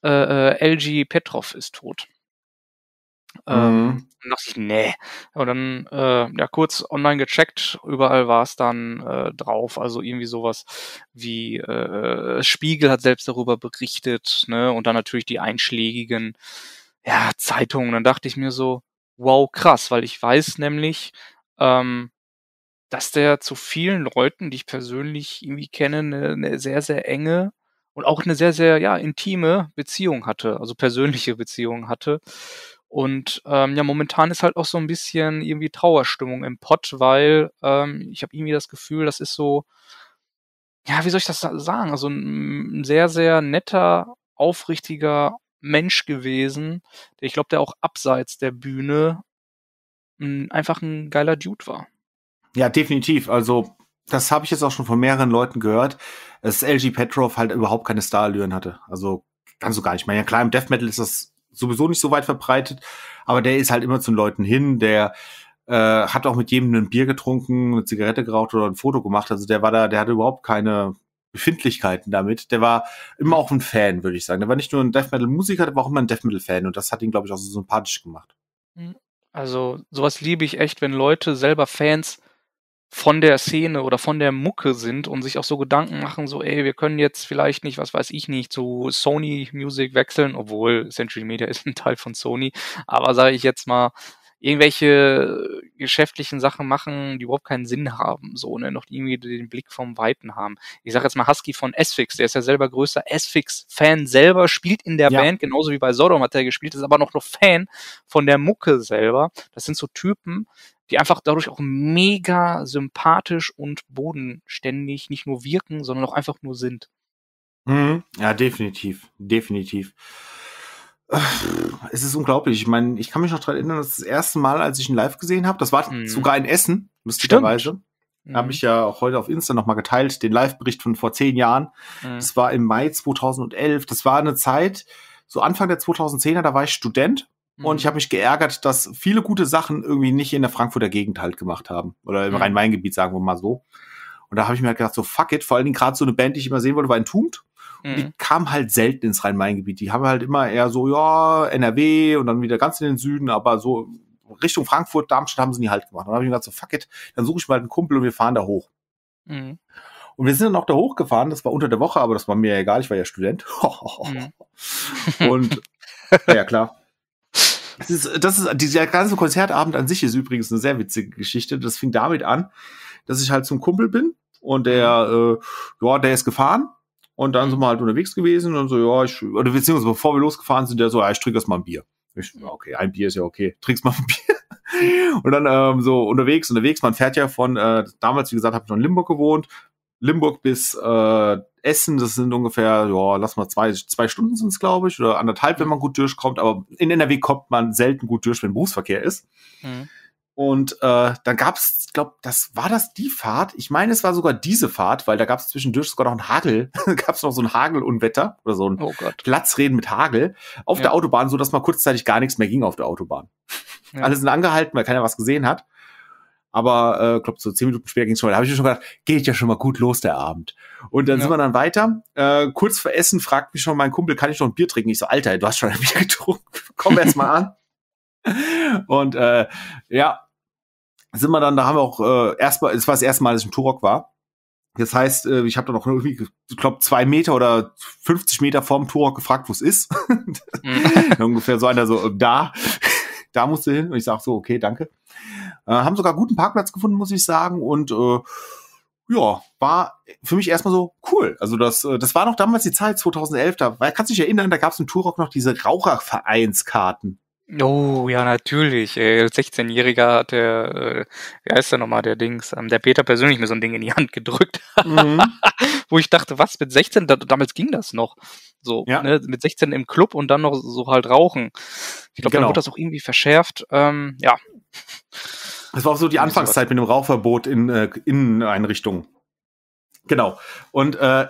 äh, äh LG Petrov ist tot. Ähm, mhm. dachte ich, nee. Und dann, äh, ja, kurz online gecheckt, überall war es dann äh, drauf. Also irgendwie sowas wie äh, Spiegel hat selbst darüber berichtet, ne? Und dann natürlich die einschlägigen ja, Zeitungen. Dann dachte ich mir so, wow, krass, weil ich weiß nämlich, ähm, dass der zu vielen Leuten, die ich persönlich irgendwie kenne, eine, eine sehr, sehr enge und auch eine sehr, sehr ja, intime Beziehung hatte, also persönliche Beziehung hatte. Und ähm, ja, momentan ist halt auch so ein bisschen irgendwie Trauerstimmung im Pott, weil ähm, ich habe irgendwie das Gefühl, das ist so, ja, wie soll ich das sagen? Also ein, sehr, sehr netter, aufrichtiger Mensch gewesen, der ich glaube, der auch abseits der Bühne ein, hm, einfach ein geiler Dude war. Ja, definitiv. Also das habe ich jetzt auch schon von mehreren Leuten gehört, dass LG Petrov halt überhaupt keine Starallüren hatte. Also ganz so gar nicht. Ich meine, ja klar, im Death Metal ist das sowieso nicht so weit verbreitet, aber der ist halt immer zu den Leuten hin, der äh, hat auch mit jedem ein Bier getrunken, eine Zigarette geraucht oder ein Foto gemacht. Also der war da, der hatte überhaupt keine Befindlichkeiten damit. Der war immer auch ein Fan, würde ich sagen. Der war nicht nur ein Death Metal Musiker, der war auch immer ein Death Metal Fan und das hat ihn, glaube ich, auch so sympathisch gemacht. Mhm. Also sowas liebe ich echt, wenn Leute selber Fans von der Szene oder von der Mucke sind und sich auch so Gedanken machen, so, ey, wir können jetzt vielleicht nicht, was weiß ich nicht, zu Sony Music wechseln, obwohl Century Media [LAUGHS] ist ein Teil von Sony, aber sage ich jetzt mal, irgendwelche geschäftlichen Sachen machen, die überhaupt keinen Sinn haben, so, ne, noch irgendwie den Blick vom Weiten haben. Ich sage jetzt mal Husky von Sfix, der ist ja selber größter Sfix-Fan selber, spielt in der ja. Band, genauso wie bei Sodom hat er gespielt, ist aber noch, noch Fan von der Mucke selber. Das sind so Typen, die einfach dadurch auch mega sympathisch und bodenständig nicht nur wirken, sondern auch einfach nur sind. Mhm. Ja, definitiv, definitiv es ist unglaublich. Ich meine, ich kann mich noch daran erinnern, dass das erste Mal, als ich ihn live gesehen habe, das war mhm. sogar in Essen, lustigerweise. Mhm. Habe ich ja auch heute auf Insta nochmal geteilt, den Live-Bericht von vor zehn Jahren. Mhm. Das war im Mai 2011. Das war eine Zeit, so Anfang der 2010er, da war ich Student. Und mhm. ich habe mich geärgert, dass viele gute Sachen irgendwie nicht in der Frankfurter Gegend halt gemacht haben. Oder im mhm. Rhein-Main-Gebiet, sagen wir mal so. Und da habe ich mir halt gedacht, so fuck it, vor allen Dingen gerade so eine Band, die ich immer sehen wollte, war Entombed. Mhm. die kamen halt selten ins Rhein-Main-Gebiet. Die haben halt immer eher so, ja, NRW und dann wieder ganz in den Süden, aber so Richtung Frankfurt, Darmstadt haben sie nie halt gemacht. Dann habe ich mir gedacht, so fuck it, dann suche ich mal halt einen Kumpel und wir fahren da hoch. Mhm. Und wir sind dann auch da hochgefahren, das war unter der Woche, aber das war mir ja egal, ich war ja Student. [LAUGHS] Mhm. und ja, klar. Das ist, das ist, dieser ganze Konzertabend an sich ist übrigens eine sehr witzige Geschichte. Das fing damit an, dass ich halt zum Kumpel bin und der, mhm. äh, ja, der ist gefahren und dann sind wir halt unterwegs gewesen und so, ja, ich, oder beziehungsweise bevor wir losgefahren sind, der so, ja, ich trinke erstmal ein Bier. Ich, ja, okay, ein Bier ist ja okay, trinkst mal ein [LAUGHS] Bier. Und dann ähm, so unterwegs, unterwegs, man fährt ja von, äh, damals, wie gesagt, habe ich noch in Limburg gewohnt, Limburg bis äh, Essen, das sind ungefähr, ja, lass mal zwei, zwei Stunden sind es, glaube ich, oder anderthalb, wenn man gut durchkommt, aber in NRW kommt man selten gut durch, wenn Berufsverkehr ist. Mhm. Und äh, dann gab es, glaube, das war das die Fahrt. Ich meine, es war sogar diese Fahrt, weil da gab es zwischendurch sogar noch einen Hagel, [LAUGHS] gab es noch so ein Hagelunwetter oder so ein oh Platzreden mit Hagel auf ja. der Autobahn, so dass mal kurzzeitig gar nichts mehr ging auf der Autobahn. Ja. Alle sind angehalten, weil keiner was gesehen hat. Aber äh, glaube so zehn Minuten später ging es schon Da Habe ich mir schon gedacht, geht ja schon mal gut los der Abend. Und dann ja. sind wir dann weiter. Äh, kurz vor Essen fragt mich schon mein Kumpel, kann ich noch ein Bier trinken? Ich so, Alter, du hast schon ein Bier [LAUGHS] getrunken. Komm erst mal an. Und äh, ja, sind wir dann, da haben wir auch äh, erstmal, es war das erste Mal, dass ich im Turok war. Das heißt, äh, ich habe da noch irgendwie, ich glaube, zwei Meter oder 50 Meter vorm Turok gefragt, wo es ist. Mhm. [LAUGHS] Ungefähr so einer so, äh, da, da musst du hin. Und ich sage so, okay, danke. Äh, haben sogar guten Parkplatz gefunden, muss ich sagen. Und äh, ja, war für mich erstmal so cool. Also das, äh, das war noch damals die Zeit 2011, da weil, kannst du dich erinnern, da gab es im Turok noch diese Rauchervereinskarten. Oh, ja, natürlich. Äh, Ey. 16-Jähriger hat der, äh, wie heißt der nochmal, der Dings, ähm, der Peter persönlich mir so ein Ding in die Hand gedrückt. Mhm. [LAUGHS] Wo ich dachte, was, mit 16, da, damals ging das noch. So, ja. ne, mit 16 im Club und dann noch so halt rauchen. Ich glaube, genau. dann wird das auch irgendwie verschärft. Ähm, ja. Das war auch so die Anfangszeit mit dem Rauchverbot in äh, Inneneinrichtungen. Genau. Und äh,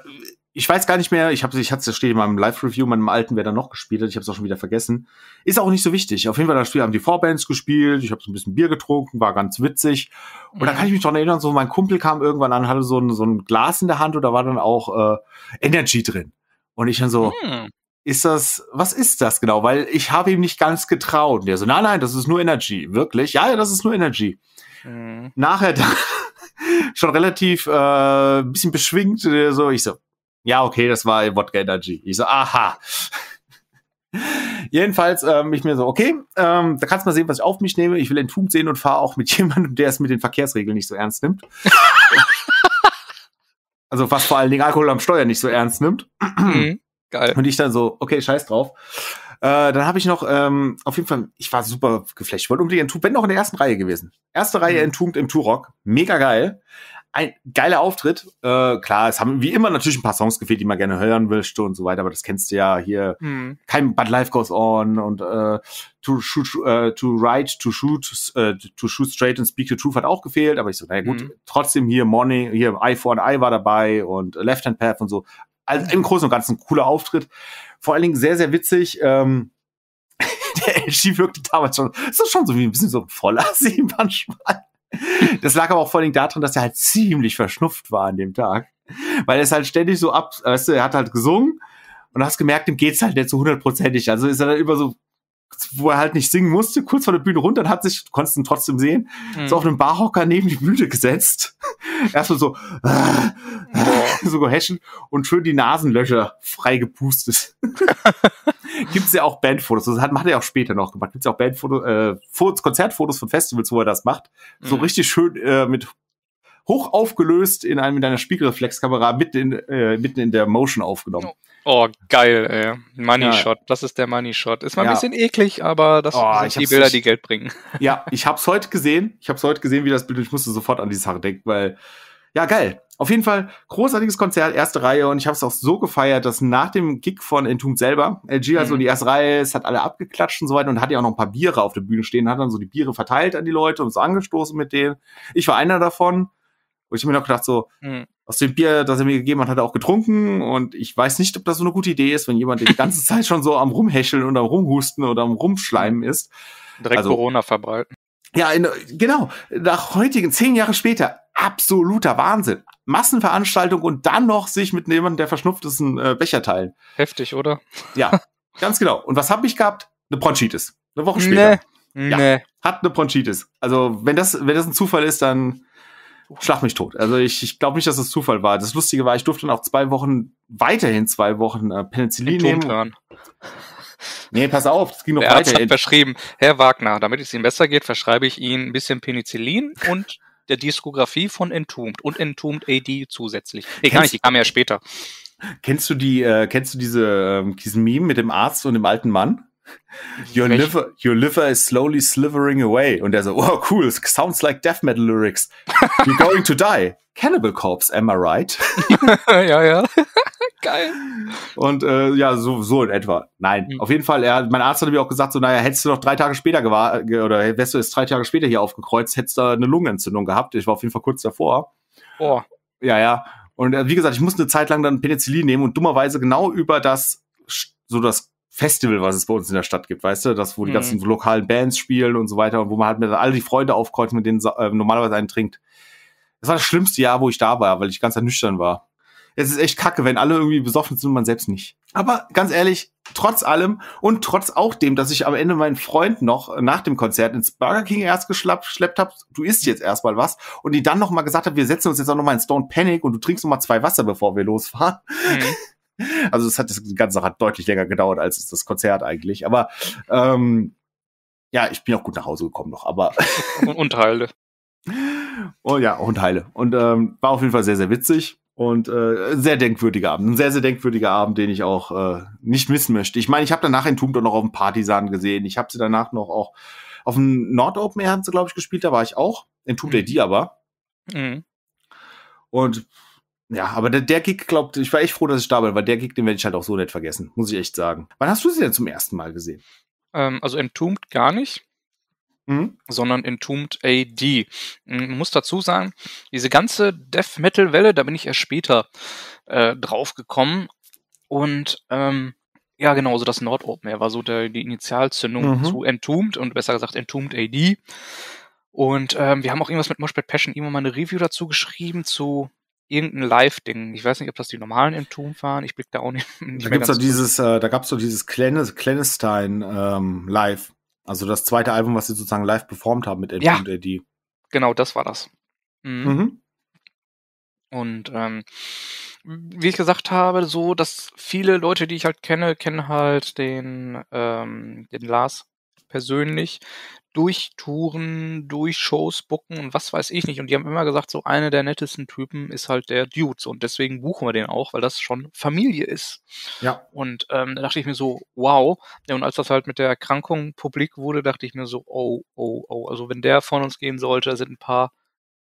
ich weiß gar nicht mehr, ich habe ich hatte steht in meinem Live Review, meinem alten, wer da noch gespielt hat, ich habe es auch schon wieder vergessen. Ist auch nicht so wichtig. Auf jeden Fall da Spiel haben die Vorbands gespielt, ich habe so ein bisschen Bier getrunken, war ganz witzig. Und da mhm. kann ich mich dran erinnern, so mein Kumpel kam irgendwann an, hatte so ein, so ein Glas in der Hand und da war dann auch äh, Energy drin. Und ich dann so, hm. ist das, was ist das genau? Weil ich habe ihm nicht ganz getraut. Und der so, nein, nein, das ist nur Energy, wirklich. Ja, ja, das ist nur Energy. Hm. Nachher [LAUGHS] da schon relativ äh, bisschen beschwingt, so ich so, ja, okay, das war Wodka Energy. Ich so, aha. [LAUGHS] Jedenfalls, ähm, ich mir so, okay, ähm, da kannst du mal sehen, was ich auf mich nehme. Ich will den Tump sehen und fahre auch mit [LAUGHS] jemandem, der es mit den Verkehrsregeln nicht so ernst nimmt. [LAUGHS] also was vor allen Dingen Alkohol am Steuer nicht so ernst nimmt. Mhm, [CLEARS THROAT] geil. Und ich dann so, okay, scheiß drauf. Äh, dann habe ich noch, ähm, auf jeden Fall, ich war super geflasht. Ich wollte unbedingt enttumt, bin noch in der ersten Reihe gewesen. Erste Reihe mhm. enttumt im Turok. Mega geil ein geiler Auftritt. Äh, klar, es haben wie immer natürlich ein paar Songs gefehlt, die man gerne hören möchte und so weiter, aber das kennst du ja hier. Mhm. Kein But Life Goes On und äh, to, shoot, äh, to Write, To Shoot, äh, To Shoot Straight and Speak the Truth hat auch gefehlt, aber ich so, naja gut, mhm. trotzdem hier Morning, hier Eye for an Eye war dabei und Left Hand Path und so. Also im Großen und Ganzen ein cooler Auftritt. Vor allen Dingen sehr, sehr witzig. Ähm, [LAUGHS] der LG wirkte damals schon, ist das schon so wie ein bisschen so voller See [LAUGHS] manchmal. Das lag aber auch vor allem daran, dass er halt ziemlich verschnupft war an dem Tag. Weil er ist halt ständig so ab, weißt du, er hat halt gesungen und hast gemerkt, ihm geht's halt nicht so hundertprozentig. Also ist er dann immer so wo er halt nicht singen musste, kurz vor der Bühne runter dann hat sich, du konntest ihn trotzdem sehen, mhm. so auf einem Barhocker neben die Bühne gesetzt. [LAUGHS] Erstmal so, äh, äh, so gehäschen und schön die Nasenlöcher frei gepustet. [LAUGHS] Gibt's ja auch Bandfotos, das hat, macht er auch später noch gemacht. Gibt's ja auch Bandfotos, äh, Konzertfotos von Festivals, wo er das macht. So mhm. richtig schön äh, mit hoch aufgelöst in einem in einer Spiegelreflexkamera mitten in, äh, mitten in der Motion aufgenommen. Oh, oh, geil, ey. Money ja. Shot. Das ist der Money Shot. Ist mal ja. ein bisschen eklig, aber das oh, sind die Bilder, die Geld bringen. [LAUGHS] Ja, ich hab's heute gesehen. Ich hab's heute gesehen, wie das Bild, ich musste sofort an die Sache denken, weil, ja, geil. Auf jeden Fall großartiges Konzert, erste Reihe und ich habe es auch so gefeiert, dass nach dem Kick von Entombed selber, LG mhm. also mhm. die erste Reihe, es hat alle abgeklatscht und so weiter und hat ja auch noch ein paar Biere auf der Bühne stehen, hat dann so die Biere verteilt an die Leute und so angestoßen mit denen. Ich war einer davon und ich habe mir noch gedacht, so, mhm. aus dem Bier, das er mir gegeben hat, hat er auch getrunken. Und ich weiß nicht, ob das so eine gute Idee ist, wenn jemand die ganze [LAUGHS] Zeit schon so am Rumhächeln oder Rumhusten oder am Rumschleimen ist. Direkt also, Corona verbreiten. Ja, in, genau. Nach heutigen, zehn Jahre später, absoluter Wahnsinn. Massenveranstaltung und dann noch sich mit jemandem, der verschnupft ist, einen äh, Becher teilen. Heftig, oder? Ja, [LAUGHS] ganz genau. Und was habe ich gehabt? Eine Bronchitis. Eine Woche später. Nee, ja, nee. Hat eine Bronchitis. Also, wenn das, wenn das ein Zufall ist, dann schlag mich tot. Also ich, ich glaube nicht, dass das Zufall war. Das Lustige war, ich durfte dann auch zwei Wochen, weiterhin zwei Wochen äh, Penicillin nehmen. Nee, pass auf, es ging noch Der weiter. Arzt hat verschrieben, Herr Wagner, damit es Ihnen besser geht, verschreibe ich Ihnen ein bisschen Penicillin und der Diskografie von Entombed und Entombed AD zusätzlich. Nee, gar nicht, die kam ja später. Kennst du die, äh, kennst du diese, äh, diesen Meme mit dem Arzt und dem alten Mann? Your Recht. liver, your liver is slowly slivering away. Und er so, wow, cool, sounds like Death Metal Lyrics. You're going to die. Cannibal Corpse, am I right? [LAUGHS] ja, ja. [LAUGHS] Geil. Und äh, ja, so, so in etwa. Nein, mhm. auf jeden Fall, er, mein Arzt hat mir auch gesagt, so, naja, hättest du noch drei Tage später gewartet, oder wärst du jetzt drei Tage später hier aufgekreuzt, hättest du eine Lungenentzündung gehabt. Ich war auf jeden Fall kurz davor. Oh. Ja, ja. Und äh, wie gesagt, ich musste eine Zeit lang dann Penicillin nehmen und dummerweise genau über das, so das Festival, was es bei uns in der Stadt gibt, weißt du, das, wo die mhm. ganzen lokalen Bands spielen und so weiter und wo man halt mit all die Freunde aufkreuzt, mit denen äh, normalerweise einen trinkt. Das war das schlimmste Jahr, wo ich da war, weil ich ganz ernüchtern war. Es ist echt kacke, wenn alle irgendwie besoffen sind und man selbst nicht. Aber ganz ehrlich, trotz allem und trotz auch dem, dass ich am Ende meinen Freund noch nach dem Konzert ins Burger King erst geschleppt habe, du isst jetzt erstmal was und die dann nochmal gesagt hat, wir setzen uns jetzt auch nochmal in Stone Panic und du trinkst nochmal zwei Wasser, bevor wir losfahren. Mhm. [LAUGHS] [LAUGHS] Also es hat das ganze hat deutlich länger gedauert als das Konzert eigentlich. Aber ähm, ja, ich bin auch gut nach Hause gekommen noch. Aber und, heile. [LAUGHS] Oh ja, und heile. Und ähm, war auf jeden Fall sehr, sehr witzig und äh, sehr denkwürdiger Abend. Ein sehr, sehr denkwürdiger Abend, den ich auch äh, nicht missen möchte. Ich meine, ich habe danach in Tumtor noch auf dem Partisan gesehen. Ich habe sie danach noch auch auf dem Nord Open haben sie, glaube ich, gespielt. Da war ich auch. In Tumtor mhm. die aber. Mhm. Und ja, aber der, der Gig, glaubt, ich war echt froh, dass ich da bin, weil der Gig, den werde ich halt auch so nicht vergessen, muss ich echt sagen. Wann hast du sie denn zum ersten Mal gesehen? Ähm, also Entombed gar nicht, mhm. sondern Entombed AD. Ich hm, muss dazu sagen, diese ganze Death Metal Welle, da bin ich erst später äh, drauf gekommen und ähm, ja, genau, so das Nordopen. Er war so der, die Initialzündung mhm. zu Entombed und besser gesagt Entombed AD. Und ähm, wir haben auch irgendwas mit Moshpad Passion immer mal eine Review dazu geschrieben zu irgendein Live-Ding. Ich weiß nicht, ob das die normalen im Tum waren. Ich blick da auch nicht. [LAUGHS] nicht da gibt's es dieses, äh, da gab's doch dieses kleines Kleinestein ähm, live. Also das zweite Album, was sie sozusagen live performt haben mit M ja, und Eddie. Genau, das war das. Mhm. mhm. Und ähm, wie ich gesagt habe, so, dass viele Leute, die ich halt kenne, kennen halt den, ähm, den Lars persönlich durch Touren, durch Shows booken und was weiß ich nicht. Und die haben immer gesagt, so einer der nettesten Typen ist halt der Dude. Und deswegen buchen wir den auch, weil das schon Familie ist. Ja. Und ähm, da dachte ich mir so, wow. Und als das halt mit der Erkrankung publik wurde, dachte ich mir so, oh, oh, oh. Also wenn der von uns gehen sollte, sind ein paar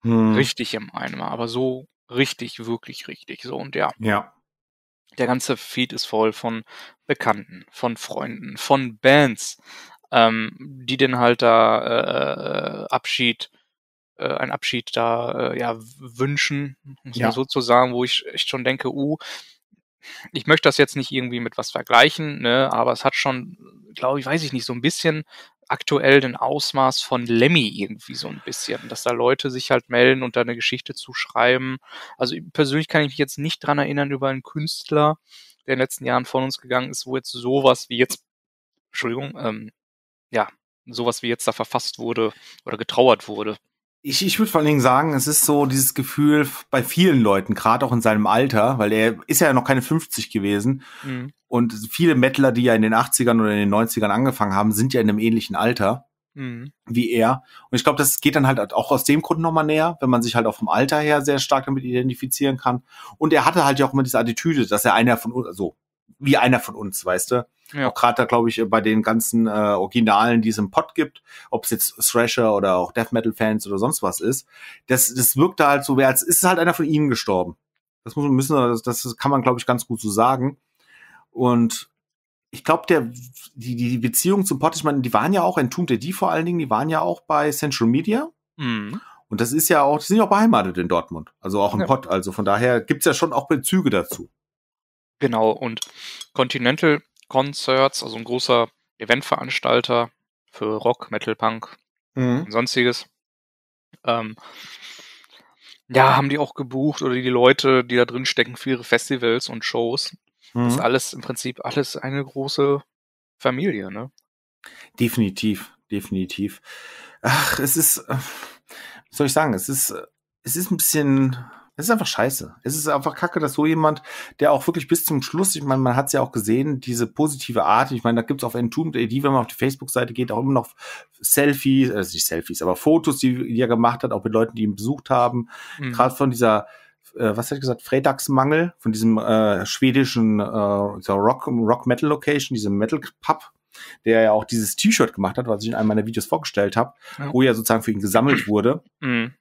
hm. richtig im Einmal. Aber so richtig, wirklich richtig. So und ja. Ja. Der ganze Feed ist voll von Bekannten, von Freunden, von Bands ähm, die den halt da äh, äh Abschied, äh, einen Abschied da äh, ja wünschen, muss ja. so zu sagen, wo ich, echt schon denke, uh, ich möchte das jetzt nicht irgendwie mit was vergleichen, ne, aber es hat schon, glaube ich, weiß ich nicht, so ein bisschen aktuell den Ausmaß von Lemmy irgendwie so ein bisschen, dass da Leute sich halt melden und da eine Geschichte zuschreiben. Also persönlich kann ich mich jetzt nicht dran erinnern über einen Künstler, der in den letzten Jahren von uns gegangen ist, wo jetzt sowas wie jetzt, Entschuldigung, ähm, ja, sowas wie jetzt da verfasst wurde oder getrauert wurde. Ich, ich würde vor allen Dingen sagen, es ist so dieses Gefühl bei vielen Leuten, gerade auch in seinem Alter, weil er ist ja noch keine 50 gewesen. Mhm. Und viele Mettler, die ja in den 80ern oder in den 90ern angefangen haben, sind ja in einem ähnlichen Alter mhm. wie er. Und ich glaube, das geht dann halt auch aus dem Grund nochmal näher, wenn man sich halt auch vom Alter her sehr stark damit identifizieren kann. Und er hatte halt ja auch immer diese Attitüde, dass er einer von uns, so also wie einer von uns, weißt du. Ja. Auch gerade da, glaube ich, bei den ganzen äh, Originalen, die es im Pod gibt, ob es jetzt Thrasher oder auch Death Metal-Fans oder sonst was ist, das, das wirkt da halt so, als ist halt einer von ihnen gestorben. Das muss man müssen, das, das kann man, glaube ich, ganz gut so sagen. Und ich glaube, der, die, die Beziehung zum Pod, ich meine, die waren ja auch, Entombed die vor allen Dingen, die waren ja auch bei Central Media. Mhm. Und das ist ja auch, die sind ja auch beheimatet in Dortmund. Also auch im ja. Pott. Also von daher gibt's ja schon auch Bezüge dazu. Genau, und Continental Concerts, also ein großer Eventveranstalter für Rock, Metal, Punk mhm. und sonstiges. Ähm, ja, haben die auch gebucht oder die Leute, die da drin stecken, für ihre Festivals und Shows. Mhm. Das ist alles im Prinzip alles eine große Familie, ne? Definitiv, definitiv. Ach, es ist, was äh, soll ich sagen, es ist, äh, es ist ein bisschen es ist einfach scheiße. Es ist einfach kacke, dass so jemand, der auch wirklich bis zum Schluss, ich meine, man hat es ja auch gesehen, diese positive Art, ich meine, da gibt's auf Entombed AD, wenn man auf die Facebook-Seite geht, auch immer noch Selfies, also nicht Selfies, aber Fotos, die, die er gemacht hat, auch mit Leuten, die ihn besucht haben. Mhm. Gerade von dieser äh, was hätte ich gesagt, Freitagsmangel von diesem äh, schwedischen äh, Rock, Rock Metal Location, diesem Metal Pub, der ja auch dieses T-Shirt gemacht hat, was ich in einem meiner Videos vorgestellt habe, ja. wo ja sozusagen für ihn gesammelt wurde. Mhm.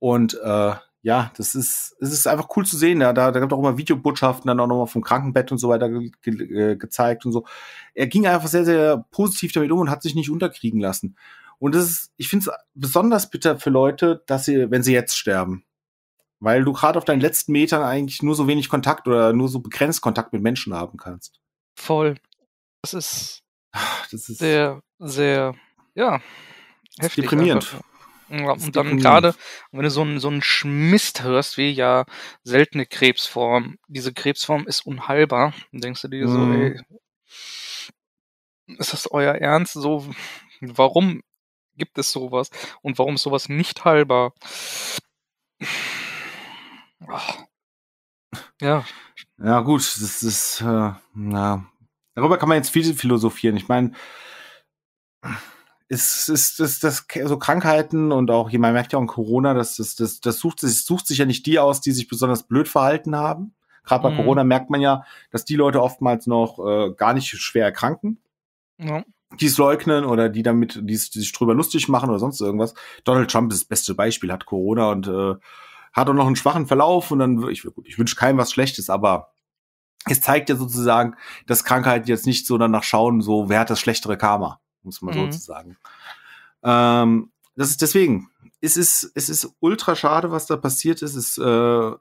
Und äh, ja, das ist, es ist einfach cool zu sehen. Ja. Da, da gab es auch immer Videobotschaften, dann auch nochmal vom Krankenbett und so weiter ge ge äh, gezeigt und so. Er ging einfach sehr, sehr positiv damit um und hat sich nicht unterkriegen lassen. Und das ist, ich finde es besonders bitter für Leute, dass sie, wenn sie jetzt sterben, weil du gerade auf deinen letzten Metern eigentlich nur so wenig Kontakt oder nur so begrenzt Kontakt mit Menschen haben kannst. Voll. Das ist, das ist sehr, sehr, ja, heftig deprimierend. Einfach. Und dann gerade, wenn du so einen so einen Schmist hörst, wie ja seltene Krebsform, diese Krebsform ist unheilbar, dann denkst du dir so, mhm. ey, ist das euer Ernst? So, warum gibt es sowas? Und warum ist sowas nicht heilbar? Ach. Ja. Ja, gut, das ist, äh, na. Darüber kann man jetzt viel philosophieren. Ich meine, ist, ist, ist das so also Krankheiten und auch hier, man merkt ja auch in Corona, dass das, das, das sucht sich, sucht sich ja nicht die aus, die sich besonders blöd verhalten haben. Gerade bei mhm. Corona merkt man ja, dass die Leute oftmals noch äh, gar nicht schwer erkranken. Ja. Die es leugnen oder die damit, die, die sich drüber lustig machen oder sonst irgendwas. Donald Trump ist das beste Beispiel, hat Corona und äh, hat auch noch einen schwachen Verlauf und dann, ich, ich wünsche keinem was Schlechtes, aber es zeigt ja sozusagen, dass Krankheiten jetzt nicht so danach schauen, so wer hat das schlechtere Karma muss man mhm. sozusagen. Ähm, das ist deswegen. Es ist, es ist ultra schade, was da passiert ist. Es, äh,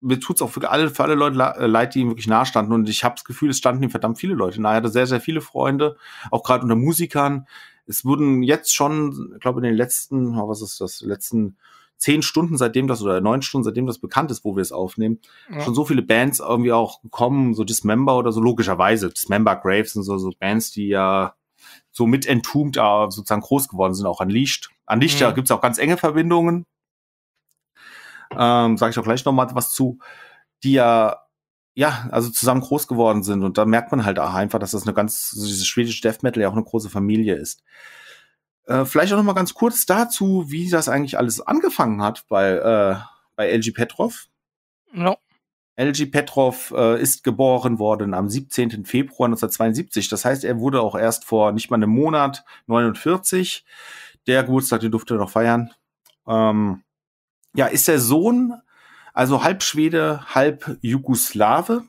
mir tut's auch für alle, für alle Leute äh, leid, die ihm wirklich nahe standen. Und ich habe das Gefühl, es standen ihm verdammt viele Leute nahe. Er hatte sehr, sehr viele Freunde, auch gerade unter Musikern. Es wurden jetzt schon, ich glaube, in den letzten, oh, was ist das, letzten zehn Stunden, seitdem das, oder neun Stunden, seitdem das bekannt ist, wo wir es aufnehmen, ja. schon so viele Bands irgendwie auch gekommen, so Dismember oder so, logischerweise. Dismember Graves und so, so Bands, die ja so mit Entombed äh, sozusagen groß geworden sind, auch an Licht. An Licht mhm. gibt es auch ganz enge Verbindungen. Ähm, Sage ich auch gleich nochmal was zu, die ja, ja, also zusammen groß geworden sind. Und da merkt man halt auch einfach, dass das eine ganz, so also dieses schwedische Death Metal ja auch eine große Familie ist. Äh, vielleicht auch nochmal ganz kurz dazu, wie das eigentlich alles angefangen hat bei, äh, bei LG Petrov. No. LG Petrov äh, ist geboren worden am 17. Februar 1972. Das heißt, er wurde auch erst vor nicht mal einem Monat 49. Der Geburtstag, den durfte er noch feiern. Ähm, ja, ist der Sohn, also halb Schwede, halb Jugoslawe,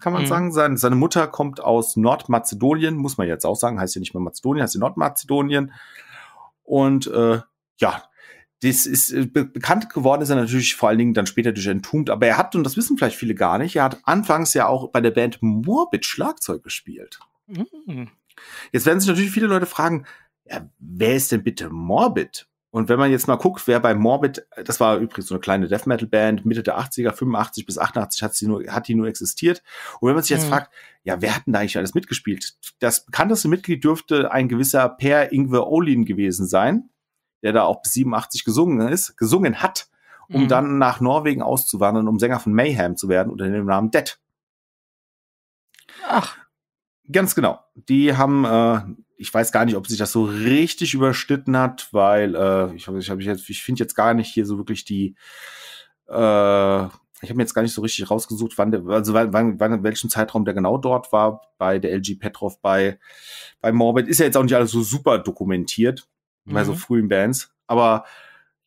kann man mhm. sagen. Seine, seine Mutter kommt aus Nordmazedonien, muss man jetzt auch sagen, heißt ja nicht mehr Mazedonien, heißt ja Nordmazedonien. Und äh, ja, das ist äh, be bekannt geworden, ist er natürlich vor allen Dingen dann später durch Entombed, aber er hat, und das wissen vielleicht viele gar nicht, er hat anfangs ja auch bei der Band Morbid Schlagzeug gespielt. Mhm. Jetzt werden sich natürlich viele Leute fragen, ja, wer ist denn bitte Morbid? Und wenn man jetzt mal guckt, wer bei Morbid, äh, das war übrigens so eine kleine Death Metal Band, Mitte der 80er, 85 bis 88 hat sie nur, hat die nur existiert. Und wenn man sich jetzt mhm. fragt, ja, wer hat denn da eigentlich alles mitgespielt? Das bekannteste Mitglied dürfte ein gewisser Per Ingwer Olin gewesen sein der da auch bis 87 gesungen ist, gesungen hat, um mhm. dann nach Norwegen auszuwandern, um Sänger von Mayhem zu werden unter dem Namen Dead. Ach. Ganz genau. Die haben, äh, ich weiß gar nicht, ob sich das so richtig überschnitten hat, weil äh, ich, ich, jetzt, ich finde jetzt gar nicht hier so wirklich die, äh, ich habe mir jetzt gar nicht so richtig rausgesucht, wann der, also wann, wann, wann, welchen Zeitraum der genau dort war, bei der LG Petrov, bei, bei Morbid. Ist ja jetzt auch nicht alles so super dokumentiert mhm. bei so mhm. frühen Bands. Aber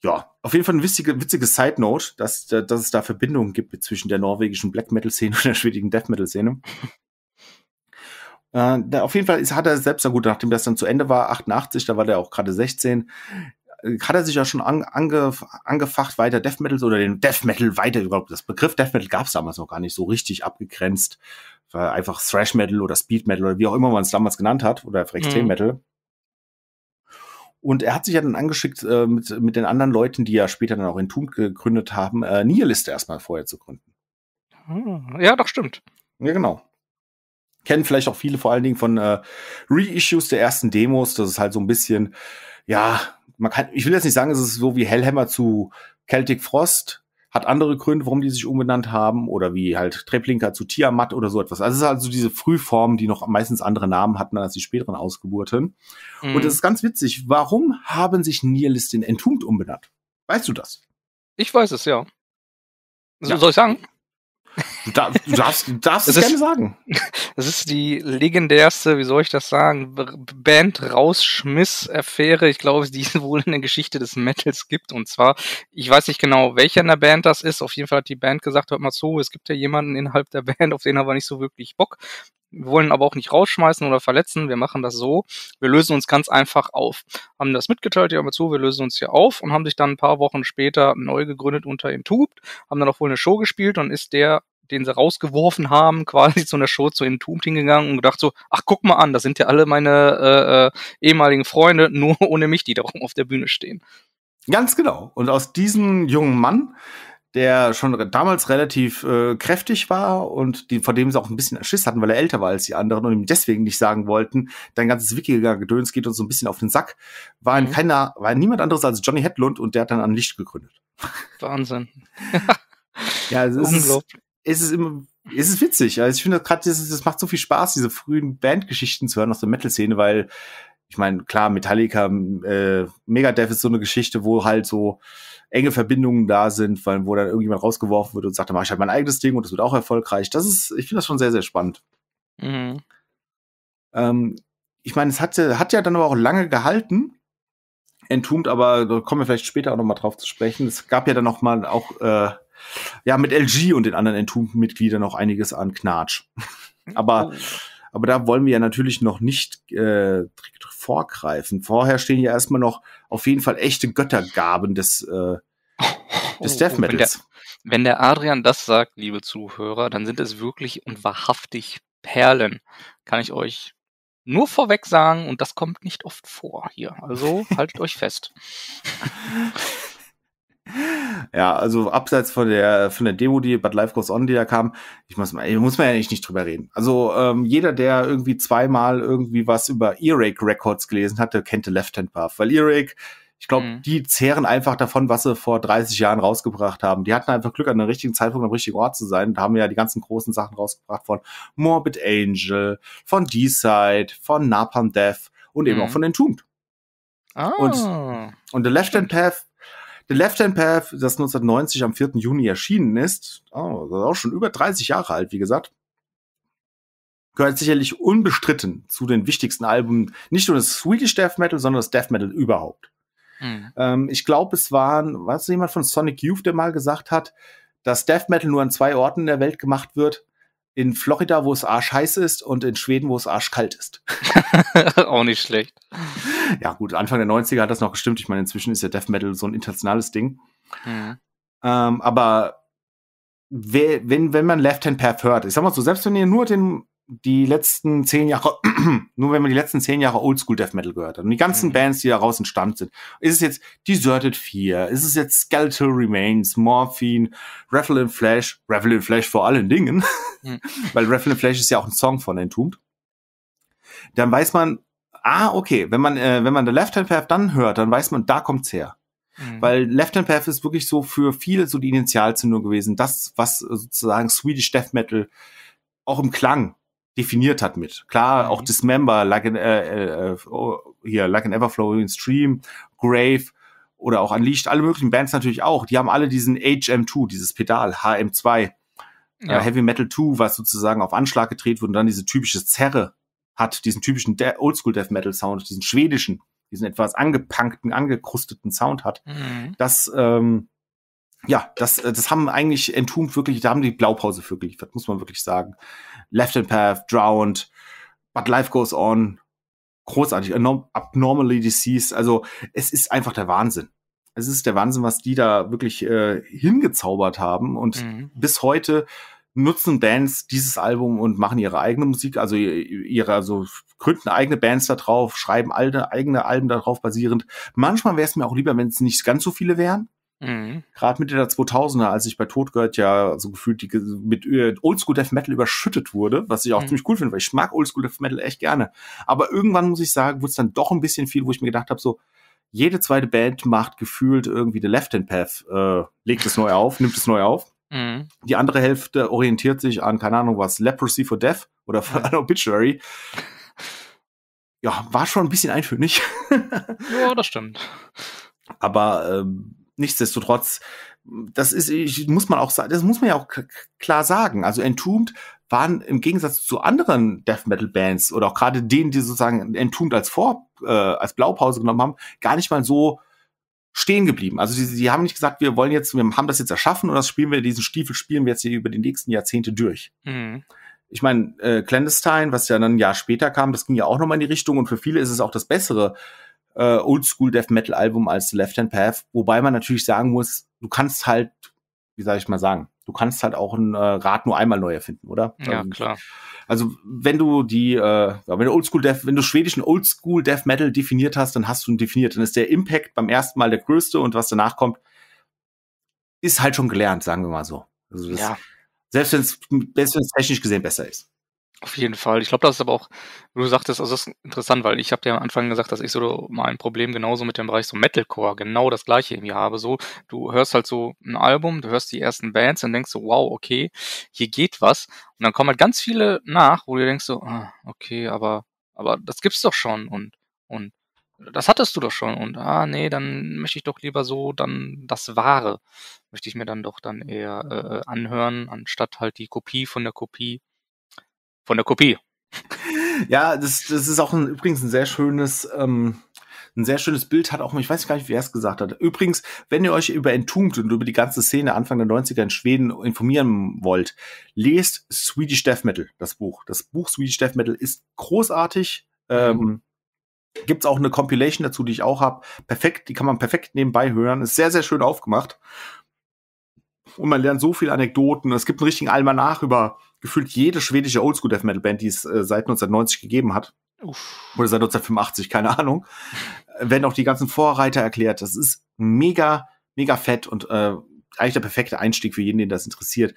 ja, auf jeden Fall ein witziges witzige Side Note, dass, dass es da Verbindungen gibt zwischen der norwegischen Black Metal Szene [LAUGHS] und der schwedischen Death Metal Szene. äh, auf jeden Fall ist, hat er selbst, dann gut, nachdem das dann zu Ende war, 88, da war der auch gerade 16, äh, hat er sich ja schon an, ange, angefacht, weiter Death Metal oder den Death Metal weiter überhaupt. Das Begriff Death Metal gab es damals noch gar nicht so richtig abgegrenzt. War einfach Thrash Metal oder Speed Metal oder wie auch immer man es damals genannt hat oder einfach Extrem mhm. Metal. Mhm. Und er hat sich ja dann angeschickt, äh, mit, mit den anderen Leuten, die ja später dann auch in Tun gegründet haben, äh, Nihilist erstmal vorher zu gründen. Ah, ja, doch, stimmt. Ja, genau. Kennen vielleicht auch viele vor allen Dingen von äh, Reissues der ersten Demos. Das ist halt so ein bisschen, ja, man kann, ich will jetzt nicht sagen, es ist so wie Hellhammer zu Celtic Frost, hat andere Gründe, warum die sich umbenannt haben oder wie halt Treblinka zu Tiamat oder so etwas. Also es ist also diese Frühform, die noch meistens andere Namen hatten als die späteren Ausgeburten. Mhm. Und das ist ganz witzig. Warum haben sich Nihilist in Entombed umbenannt? Weißt du das? Ich weiß es, ja. So, ja. Soll ich sagen? Du, darf, du darfst, du darfst es gerne sagen. [LAUGHS] Das ist die legendärste, wie soll ich das sagen, Band rausschmiss-Affäre, ich glaube, die es [LAUGHS] wohl in der Geschichte des Metals gibt. Und zwar, ich weiß nicht genau, welcher in der Band das ist. Auf jeden Fall hat die Band gesagt, hört mal zu, es gibt ja jemanden innerhalb der Band, auf den haben wir nicht so wirklich Bock. Wir wollen aber auch nicht rausschmeißen oder verletzen. Wir machen das so. Wir lösen uns ganz einfach auf. Haben das mitgeteilt, ja, aber zu, wir lösen uns hier auf und haben sich dann ein paar Wochen später neu gegründet unter Intubt, haben dann auch wohl eine Show gespielt und ist der den sie rausgeworfen haben, [LAUGHS] quasi zu einer Show zu dem hingegangen und gedacht so, ach guck mal an, das sind ja alle meine äh, äh, ehemaligen Freunde, nur [LAUGHS] ohne mich, die da auf der Bühne stehen. Ganz genau. Und aus diesem jungen Mann der schon damals relativ äh, kräftig war und die, vor dem sie auch ein bisschen Schiss hatten, weil er älter war als die anderen und ihm deswegen nicht sagen wollten, dein ganzes Wikinger-Gedöns geht uns so ein bisschen auf den Sack, war mhm. keiner, war niemand anderes als Johnny Hedlund und der hat dann an Licht gegründet. Wahnsinn. [LAUGHS] ja, es ist, es ist immer, es ist witzig. Also ich finde gerade, es macht so viel Spaß, diese frühen Bandgeschichten zu hören aus der Metal-Szene, weil ich meine, klar, Metallica, äh, Megadeth ist so eine Geschichte, wo halt so enge Verbindungen da sind, weil, wo dann irgendjemand rausgeworfen wird und sagt, dann mache ich halt mein eigenes Ding und das wird auch erfolgreich. Das ist, ich finde das schon sehr, sehr spannend. Mhm. Ähm, ich meine, es hat, hat ja dann aber auch lange gehalten. Entombed, aber da kommen wir vielleicht später auch nochmal drauf zu sprechen. Es gab ja dann nochmal auch, äh, ja, mit LG und den anderen Entombed-Mitgliedern noch einiges an Knatsch. [LAUGHS] aber, oh. aber da wollen wir ja natürlich noch nicht äh, vorgreifen. Vorher stehen ja erstmal noch auf jeden Fall echte Göttergaben des, äh, [LAUGHS] des oh, Death Metals. Oh, wenn der, wenn der Adrian das sagt, liebe Zuhörer, dann sind es wirklich und wahrhaftig Perlen. Kann ich euch nur vorweg sagen, und das kommt nicht oft vor hier. Also [LAUGHS] haltet euch fest. [LAUGHS] ja, also abseits von der von der Demo, die Bad Life Goes On, die da kam, ich muss mal, muss man ja echt nicht drüber reden. Also ähm, jeder, der irgendwie zweimal irgendwie was über Earache Records gelesen hatte, kannte Left Hand Path, weil Earache ich glaube, mhm. die zehren einfach davon, was sie vor 30 Jahren rausgebracht haben. Die hatten einfach Glück, an der richtigen Zeitpunkt am richtigen Ort zu sein. Da haben wir ja die ganzen großen Sachen rausgebracht von Morbid Angel, von D-Side, von Napalm Death und eben mhm. auch von Entombed. Ah. Und, und The Left Hand Path The Left Hand Path, das 1990 am 4. Juni erschienen ist, oh, das ist auch schon über 30 Jahre alt, wie gesagt, gehört sicherlich unbestritten zu den wichtigsten Alben, nicht nur das Swedish Death Metal, sondern das Death Metal überhaupt. Mhm. Ähm, ich glaube, es waren, was jemand von Sonic Youth, der mal gesagt hat, dass Death Metal nur an zwei Orten in der Welt gemacht wird, in Florida, wo es arsch heiß ist und in Schweden, wo es arschkalt ist. [LAUGHS] Auch nicht schlecht. Ja, gut, Anfang der 90er hat das noch gestimmt. Ich meine, inzwischen ist ja Death Metal so ein internationales Ding. Mhm. Ähm, aber wenn, wenn man Left Hand Path hört, ich sag mal so, selbst wenn ihr nur den die letzten zehn Jahre, [CLEARS THROAT] nur wenn man die letzten zehn Jahre Oldschool Death Metal gehört hat und die ganzen mhm. Bands, die daraus entstanden sind, ist es jetzt Deserted Fear, ist es jetzt Skeletal Remains, Morphine, Raffle and Flash, Raffle and Flash vor allen Dingen, mhm. [LAUGHS] weil Raffle and Flash ist ja auch ein Song von Entombed, dann weiß man, ah, okay, wenn man, äh, wenn man The Left Hand Path dann hört, dann weiß man, da kommt's her. Mhm. Weil Left Hand Path ist wirklich so für viele so die Initialzündung gewesen, das, was sozusagen Swedish Death Metal auch im Klang definiert hat mit. Klar, mhm. auch Dismember, like an, äh, äh, äh oh, hier, like an Everflowing Stream, Grave oder auch Unleashed, alle möglichen Bands natürlich auch. Die haben alle diesen HM2, dieses Pedal, HM2, äh, ja. äh, Heavy Metal 2, was sozusagen auf Anschlag gedreht wurde und dann diese typische Zerre hat, diesen typischen De Oldschool Death Metal Sound, diesen schwedischen, diesen etwas angepunkten, angekrusteten Sound hat. Mhm. Das, ähm, ja, das, äh, das haben eigentlich Entombed wirklich, da haben die Blaupause für geliefert, muss man wirklich sagen. Left in Path, Drowned, But Life Goes On, großartig, Abnormally Deceased. Also es ist einfach der Wahnsinn. Es ist der Wahnsinn, was die da wirklich äh, hingezaubert haben. Und mhm. bis heute nutzen Bands dieses Album und machen ihre eigene Musik, also ihre, also gründen eigene Bands da drauf, schreiben alte, eigene Alben darauf basierend. Manchmal wäre es mir auch lieber, wenn es nicht ganz so viele wären, Mhm. Gerade Mitte der 2000er, als ich bei Tod gehört ja so gefühlt die, mit äh, Oldschool Death Metal überschüttet wurde, was ich auch mhm. ziemlich cool finde, weil ich mag Oldschool Death Metal echt gerne. Aber irgendwann muss ich sagen, wurde es dann doch ein bisschen viel, wo ich mir gedacht habe, so jede zweite Band macht gefühlt irgendwie The Left Hand Path, äh, legt es neu [LAUGHS] auf, nimmt es neu auf. Mhm. Die andere Hälfte orientiert sich an, keine Ahnung was, Leprosy for Death oder for mhm. an Obituary. [LAUGHS] Ja, war schon ein bisschen eintönig. ja, das stimmt. Aber ähm, nichtsdestotrotz, das ist, ich, muss man auch das muss man ja auch klar sagen. Also Entombed waren im Gegensatz zu anderen Death Metal Bands oder auch gerade denen, die sozusagen Entombed als Vor, äh, als Blaupause genommen haben, gar nicht mal so stehen geblieben. Also die, die haben nicht gesagt, wir wollen jetzt, wir haben das jetzt erschaffen und das spielen wir, diesen Stiefel spielen wir jetzt hier über die nächsten Jahrzehnte durch. Mhm. Ich meine, äh, Clandestine, was ja dann ein Jahr später kam, das ging ja auch nochmal in die Richtung und für viele ist es auch das bessere äh, Oldschool Death Metal Album als Left Hand Path, wobei man natürlich sagen muss, du kannst halt, wie soll ich mal sagen, du kannst halt auch ein äh, Rad nur einmal neu erfinden, oder? Ja, also, klar. Also wenn du die, äh, wenn du Oldschool Death, wenn du schwedischen Oldschool Death Metal definiert hast, dann hast du ihn definiert. Dann ist der Impact beim ersten Mal der größte und was danach kommt, ist halt schon gelernt, sagen wir mal so. Also das, ja. Selbst wenn es technisch gesehen besser ist. Auf jeden Fall. Ich glaube, das ist aber auch, wie du sagtest, also das ist interessant, weil ich habe dir am Anfang gesagt, dass ich so mein Problem genauso mit dem Bereich so Metalcore, genau das gleiche irgendwie habe. So, du hörst halt so ein Album, du hörst die ersten Bands und denkst so, wow, okay, hier geht was. Und dann kommen halt ganz viele nach, wo du denkst so, ah, okay, aber, aber das gibt's doch schon und, und das hattest du doch schon und ah nee, dann möchte ich doch lieber so dann das Wahre möchte ich mir dann doch dann eher äh, äh anhören anstatt halt die Kopie von der Kopie von der Kopie. Ja, das, das ist auch ein, übrigens ein sehr schönes, ähm, ein sehr schönes Bild hat auch, ich weiß gar nicht, wie er es gesagt hat. Übrigens, wenn ihr euch über Entombed und über die ganze Szene Anfang der 90er in Schweden informieren wollt, lest Swedish Death Metal, das Buch. Das Buch Swedish Death Metal ist großartig. Mhm. Ähm, mhm. Gibt's auch eine Compilation dazu, die ich auch habe. Perfekt, die kann man perfekt nebenbei hören. Ist sehr, sehr schön aufgemacht. Und man lernt so viele Anekdoten. Es gibt einen richtigen Almanach über gefühlt jede schwedische Oldschool Death Metal Band, die es äh, seit 1990 gegeben hat. Uff. Oder seit 1985, keine Ahnung. Äh, werden auch die ganzen Vorreiter erklärt. Das ist mega, mega fett und äh, eigentlich der perfekte Einstieg für jeden, den das interessiert.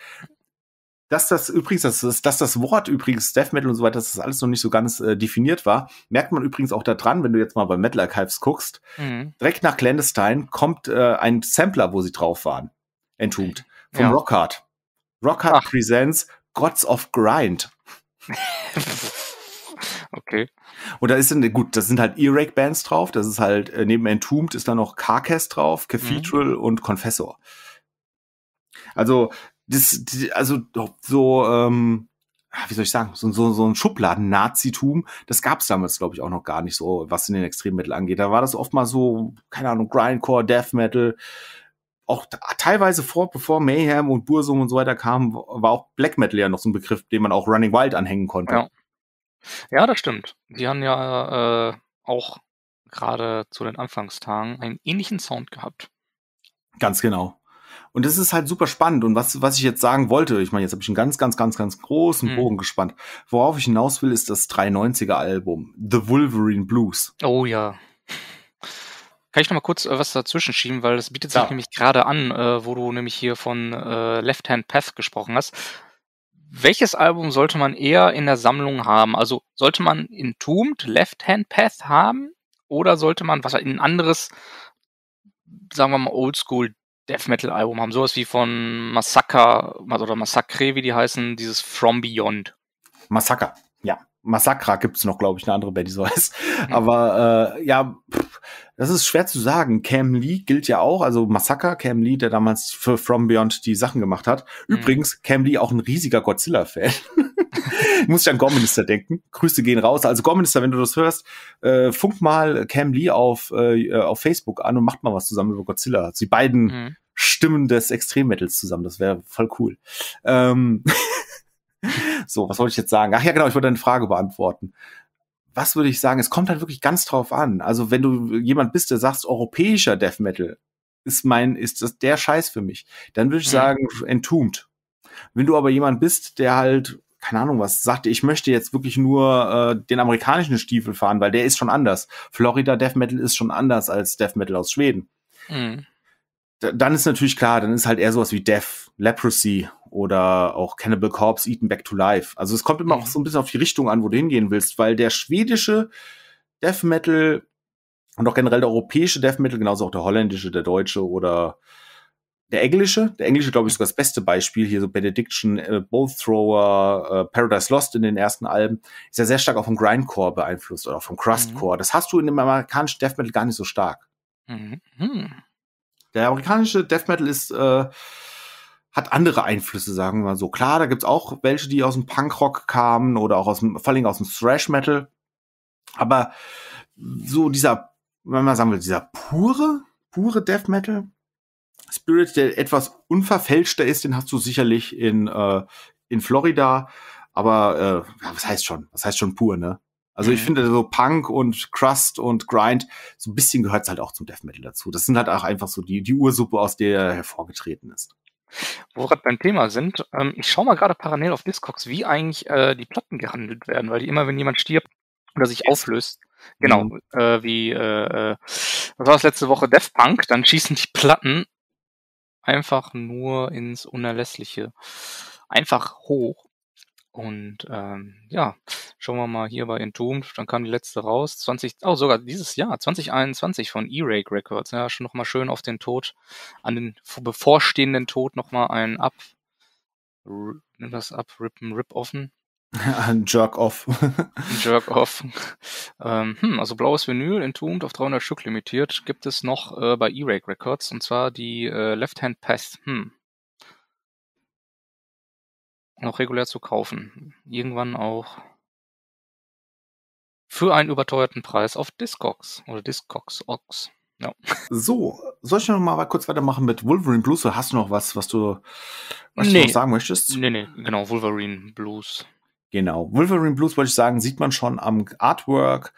Dass das übrigens, dass, dass das Wort übrigens Death Metal und so weiter, dass das alles noch nicht so ganz äh, definiert war, merkt man übrigens auch daran, wenn du jetzt mal bei Metal Archives guckst. Mhm. Direkt nach Clandestine kommt äh, ein Sampler, wo sie drauf waren, entombed, vom ja. Rockhard. Rockhard Presents Gods of Grind. okay. Und da ist eine, gut, das sind halt E-Rake Bands drauf, das ist halt, äh, neben Entombed ist da noch Carcass drauf, Cathedral mhm. und Confessor. Also, das, also so, ähm, ah, wie soll ich sagen, so, so, so ein Schubladen-Nazitum, das gab's damals, glaube ich, auch noch gar nicht so, was in den Extremmittel angeht. Da war das oft mal so, keine Ahnung, Grindcore, Death Metal, auch teilweise vor, bevor Mayhem und Bursum und so weiter kamen, war auch Black Metal ja noch so ein Begriff, den man auch Running Wild anhängen konnte. Ja, ja das stimmt. Die haben ja äh, auch gerade zu den Anfangstagen einen ähnlichen Sound gehabt. Ganz genau. Und das ist halt super spannend. Und was, was ich jetzt sagen wollte, ich meine, jetzt habe ich einen ganz, ganz, ganz, ganz großen mhm. Bogen gespannt. Worauf ich hinaus will, ist das 93er Album, The Wolverine Blues. Oh ja. Kann ich noch mal kurz äh, was dazwischen schieben, weil das bietet sich ja. nämlich gerade an, äh, wo du nämlich hier von äh, Left Hand Path gesprochen hast. Welches Album sollte man eher in der Sammlung haben? Also sollte man Entombed Left Hand Path haben oder sollte man was ein anderes, sagen wir mal Oldschool Death Metal Album haben? Sowas wie von Massacre oder Massacre, wie die heißen, dieses From Beyond. Massacre, ja. Massacre gibt es noch, glaube ich, eine andere Band, die so [LAUGHS] heißt. Hm. Aber äh, ja, pff, das ist schwer zu sagen. Cam Lee gilt ja auch, also Massaker, Cam Lee, der damals für From Beyond die Sachen gemacht hat. Mhm. Übrigens, Cam Lee auch ein riesiger Godzilla-Fan. [LAUGHS] Muss ich an Gorminister denken. Grüße gehen raus. Also Gorminister, wenn du das hörst, äh, funk mal Cam Lee auf, äh, auf Facebook an und macht mal was zusammen über Godzilla. Also die beiden mhm. Stimmen des Extremmetals zusammen. Das wäre voll cool. Ähm [LAUGHS] so, was wollte ich jetzt sagen? Ach ja, genau, ich wollte eine Frage beantworten was würde ich sagen? Es kommt halt wirklich ganz drauf an. Also wenn du jemand bist, der sagst, europäischer Death Metal ist mein, ist das der Scheiß für mich, dann würde ich mhm. sagen, entombed. Wenn du aber jemand bist, der halt, keine Ahnung was, sagte, ich möchte jetzt wirklich nur äh, den amerikanischen Stiefel fahren, weil der ist schon anders. Florida Death Metal ist schon anders als Death Metal aus Schweden. Mhm. Dann ist natürlich klar, dann ist halt eher sowas wie Death, Leprosy, oder auch Cannibal Corpse Eaten Back to Life. Also es kommt immer auch mhm. so ein bisschen auf die Richtung an, wo du hingehen willst, weil der schwedische Death Metal und auch generell der europäische Death Metal, genauso auch der holländische, der deutsche oder der englische, der englische, glaube ich, sogar das beste Beispiel hier, so Benediction, äh, Bolt Thrower, äh, Paradise Lost in den ersten Alben, ist ja sehr stark auch vom Grindcore beeinflusst oder vom mhm. Crustcore. Mhm. Das hast du in dem amerikanischen Death Metal gar nicht so stark. Mhm. Hm. Der amerikanische Death Metal ist äh, hat andere Einflüsse, sagen wir mal so. Klar, da gibt's auch welche, die aus dem Punkrock kamen oder auch aus dem, vor allem aus dem Thrash Metal. Aber so dieser, wenn man sagen will, dieser pure, pure Death Metal Spirit, der etwas unverfälschter ist, den hast du sicherlich in, äh, in Florida. Aber äh, ja, was heißt schon? Was heißt schon pur, ne? Also ich mhm. finde so Punk und Crust und Grind, so ein bisschen gehört's halt auch zum Death Metal dazu. Das sind halt auch einfach so die, die Ursuppe, aus der er hervorgetreten ist. Wo wir gerade beim Thema sind, ähm, ich schaue mal gerade parallel auf Discogs, wie eigentlich äh, die Platten gehandelt werden, weil die immer, wenn jemand stirbt oder sich auflöst, genau, mhm. äh, wie, äh, äh was war das letzte Woche, Death Punk, dann schießen die Platten einfach nur ins Unerlässliche. Einfach hoch. Und ähm, ja, schauen wir mal hier bei Entombed, dann kam die letzte raus, 20, oh sogar dieses Jahr, 2021 von E-Rake Records, ja, schon nochmal schön auf den Tod, an den bevorstehenden Tod nochmal ein Ab. nimm das ab, rippen, rip offen. [LAUGHS] Ein Jerk-Off. Jerk-Off. Ähm, hm, also blaues Vinyl, Entombed, auf 300 Stück limitiert, gibt es noch äh, bei E-Rake Records, und zwar die äh, Left Hand Path, hm, noch regulär zu kaufen. Irgendwann auch für einen überteuerten Preis auf Discogs oder Discogs Ox. Ja. So, soll ich noch mal kurz weitermachen mit Wolverine Blues? Oder hast du noch was, was du, was nee. du noch sagen möchtest? Nee, nee, genau, Wolverine Blues. Genau, Wolverine Blues, wollte ich sagen, sieht man schon am Artwork,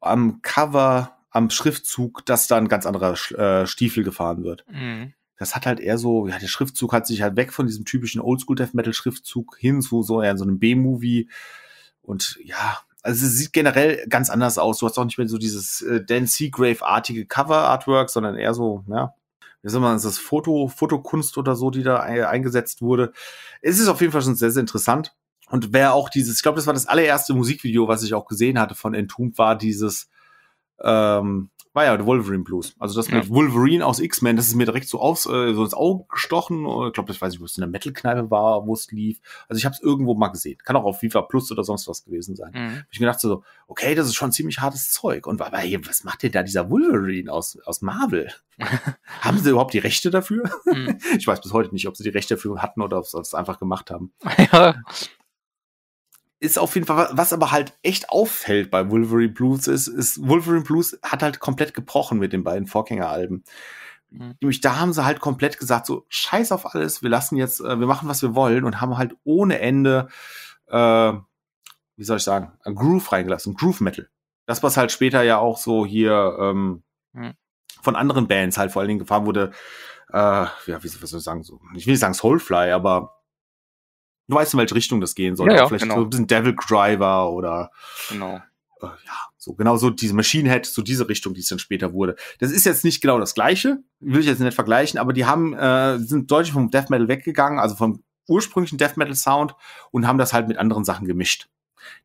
am Cover, am Schriftzug, dass da ein ganz anderer äh, Stiefel gefahren wird. Mhm das hat halt eher so, ja, der Schriftzug hat sich halt weg von diesem typischen Oldschool Death Metal Schriftzug hin zu so, eher so einem B-Movie. Und ja, also es sieht generell ganz anders aus. Du hast auch nicht mehr so dieses äh, Dan Seagrave-artige Cover-Artwork, sondern eher so, ja, wie soll man das Foto, Fotokunst oder so, die da eingesetzt wurde. Es ist auf jeden Fall schon sehr, sehr interessant. Und wer auch dieses, ich glaube, das war das allererste Musikvideo, was ich auch gesehen hatte von Entombed, war dieses ähm, war ja der Wolverine Blues. Also das ja. Wolverine aus X-Men, das ist mir direkt so aufs äh, so ins Auge gestochen. Ich glaube, das weiß ich, wo es in der Metal-Kneipe war, wo es lief. Also ich habe es irgendwo mal gesehen. Kann auch auf FIFA Plus oder sonst was gewesen sein. Mhm. Hab ich gedacht so, okay, das ist schon ziemlich hartes Zeug. Und aber hey, was macht denn da dieser Wolverine aus aus Marvel? [LAUGHS] haben sie überhaupt die Rechte dafür? Mhm. [LAUGHS] Ich weiß bis heute nicht, ob sie die Rechte dafür hatten oder ob sie es einfach gemacht haben. [LAUGHS] ja ist auf jeden Fall, was aber halt echt auffällt bei Wolverine Blues ist, ist Wolverine Blues hat halt komplett gebrochen mit den beiden Vorgängeralben. Mhm. Nämlich da haben sie halt komplett gesagt, so scheiß auf alles, wir lassen jetzt, äh, wir machen, was wir wollen und haben halt ohne Ende, äh, wie soll ich sagen, ein Groove reingelassen, Groove Metal. Das, was halt später ja auch so hier ähm, mhm. von anderen Bands halt vor allen Dingen gefahren wurde, äh, ja, wie soll ich sagen, so, ich will nicht sagen Soulfly, aber du weißt, in welche Richtung das gehen soll. Ja, ja, vielleicht genau. so ein bisschen Devil Driver oder genau. Äh, ja, so genau so diese Machine Head, so diese Richtung, die es dann später wurde. Das ist jetzt nicht genau das gleiche, will ich jetzt nicht vergleichen, aber die haben äh, sind deutlich vom Death Metal weggegangen, also vom ursprünglichen Death Metal Sound und haben das halt mit anderen Sachen gemischt.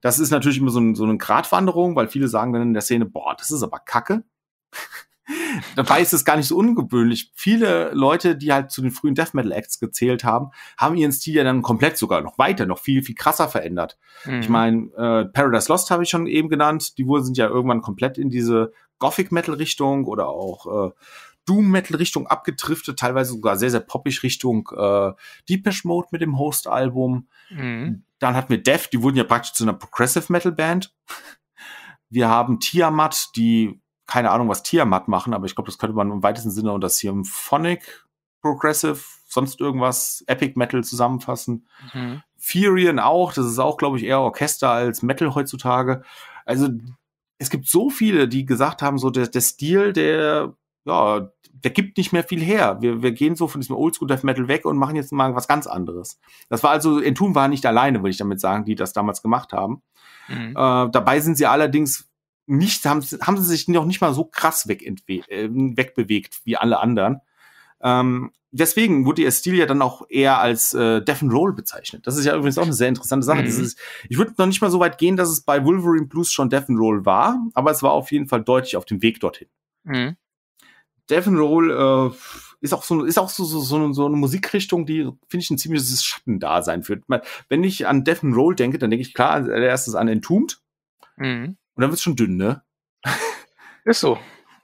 Das ist natürlich immer so, ein, so eine Gratwanderung, weil viele sagen dann in der Szene, boah, das ist aber Kacke. Dabei ist es gar nicht so ungewöhnlich. Viele Leute, die halt zu den frühen Death Metal Acts gezählt haben, haben ihren Stil ja dann komplett sogar noch weiter, noch viel, viel krasser verändert. Mhm. Ich meine, äh, Paradise Lost habe ich schon eben genannt. Die wurden sind ja irgendwann komplett in diese Gothic Metal Richtung oder auch äh, Doom Metal Richtung abgetriftet, teilweise sogar sehr, sehr poppig Richtung äh, Deepish Mode mit dem Host Album. Mhm. Dann hatten wir Death, die wurden ja praktisch zu einer Progressive Metal Band. Wir haben Tiamat, die keine Ahnung, was Tiamat machen, aber ich glaube, das könnte man im weitesten Sinne unter Symphonic, Progressive, sonst irgendwas, Epic Metal zusammenfassen. Mhm. Furion auch, das ist auch, glaube ich, eher Orchester als Metal heutzutage. Also es gibt so viele, die gesagt haben, so der, der Stil, der, ja, der gibt nicht mehr viel her. Wir, wir gehen so von diesem Oldschool Death Metal weg und machen jetzt mal was ganz anderes. Das war also, Entum war nicht alleine, würde ich damit sagen, die das damals gemacht haben. Mhm. Äh, dabei sind sie allerdings nicht, haben, haben sie sich noch nicht mal so krass weg, äh, wegbewegt wie alle anderen. Ähm, deswegen wurde ihr Stil ja dann auch eher als äh, Death and Roll bezeichnet. Das ist ja übrigens auch eine sehr interessante Sache. Mhm. Ist, ich würde noch nicht mal so weit gehen, dass es bei Wolverine Blues schon Death and Roll war, aber es war auf jeden Fall deutlich auf dem Weg dorthin. Mhm. Death and Roll äh, ist auch so ist auch so so, so, so eine Musikrichtung, die finde ich ein ziemliches Schattendasein führt. Wenn ich an Death and Roll denke, dann denke ich klar erstens an Entombed. Mhm. Und dann es schon dünn, ne? Ist so.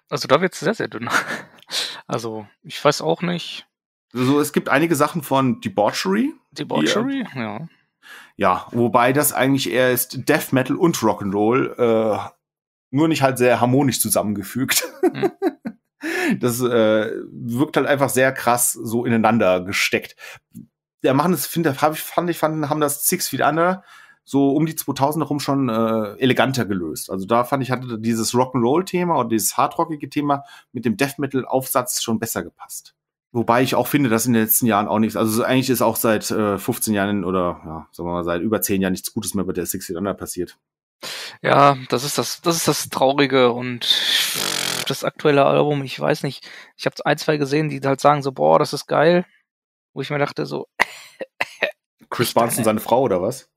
Also da wird es sehr, sehr dünn. [LAUGHS] Also, ich weiß auch nicht. Also, es gibt einige Sachen von Debauchery. Debauchery, die, ja. Ja, wobei das eigentlich eher ist Death Metal und Rock'n'Roll, äh, nur nicht halt sehr harmonisch zusammengefügt. Mhm. [LAUGHS] Das äh, wirkt halt einfach sehr krass so ineinander gesteckt. Der machen das, finde ich, fand ich, fanden, haben das Six Feet ne? Under so um die 2000 herum schon äh, eleganter gelöst. Also da fand ich, hatte dieses Rock'n'Roll-Thema und dieses hardrockige Thema mit dem Death Metal-Aufsatz schon besser gepasst. Wobei ich auch finde, dass in den letzten Jahren auch nichts, also eigentlich ist auch seit äh, 15 Jahren oder ja, sagen wir mal seit über 10 Jahren nichts Gutes mehr bei der Six Feet Under passiert. Ja, das ist das, das ist das Traurige und das aktuelle Album, ich weiß nicht. Ich habe ein, zwei gesehen, die halt sagen so, boah, das ist geil. Wo ich mir dachte so. [LAUGHS] Chris Barnes und seine Frau oder was?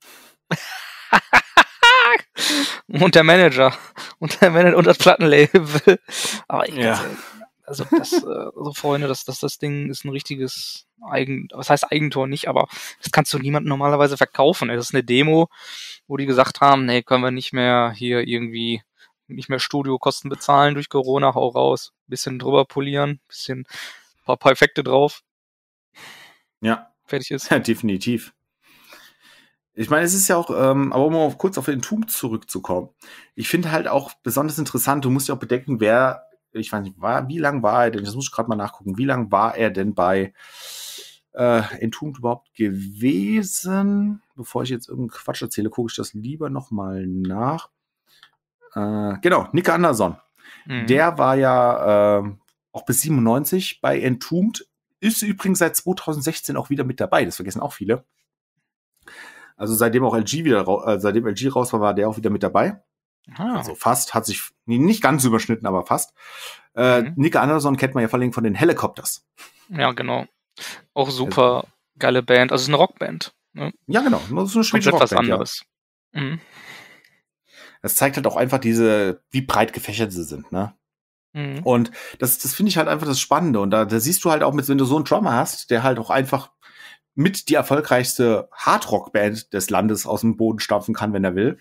[LAUGHS] und der Manager und der Manager und das Plattenlabel. [LAUGHS] Aber ich ja. also das, äh, also Freunde, das, das, das Ding ist ein richtiges Eigen, was heißt Eigentor nicht, aber das kannst du niemandem normalerweise verkaufen. Das ist eine Demo, wo die gesagt haben, nee, können wir nicht mehr hier irgendwie nicht mehr Studiokosten bezahlen durch Corona, hau raus. Bisschen drüber polieren, bisschen paar, paar Effekte drauf. Ja. Fertig ist. Ja, [LAUGHS] definitiv. Ich meine, es ist ja auch, ähm, aber um auf, kurz auf den Tum zurückzukommen. Ich finde halt auch besonders interessant, du musst ja auch bedenken, wer, ich weiß nicht, war, wie lang war er denn, das muss ich gerade mal nachgucken, wie lang war er denn bei äh, Entombed überhaupt gewesen? Bevor ich jetzt irgendeinen Quatsch erzähle, gucke ich das lieber nochmal nach. Äh, genau, Nick Anderson. Mhm. Der war ja äh, auch bis 97 bei Entombed. Ist übrigens seit 2016 auch wieder mit dabei. Das vergessen auch viele. Also seitdem auch LG wieder, äh, seitdem LG raus war, war der auch wieder mit dabei. Ah. Also fast, hat sich nee, nicht ganz überschnitten, aber fast. Äh, mhm. Nika Anderson kennt man ja vor allem von den Helicopters. Ja, genau. Auch also super also. geile Band. Also es ist eine Rockband. Ne? Ja, genau. Das ist eine schwedische Rockband. was anderes. Ja. Mhm. Das zeigt halt auch einfach diese, wie breit gefächert sie sind, ne? Mhm. Und das, das finde ich halt einfach das Spannende. Und da, da siehst du halt auch mit, wenn du so einen Drummer hast, der halt auch einfach mit die erfolgreichste Hardrock-Band des Landes aus dem Boden stampfen kann, wenn er will,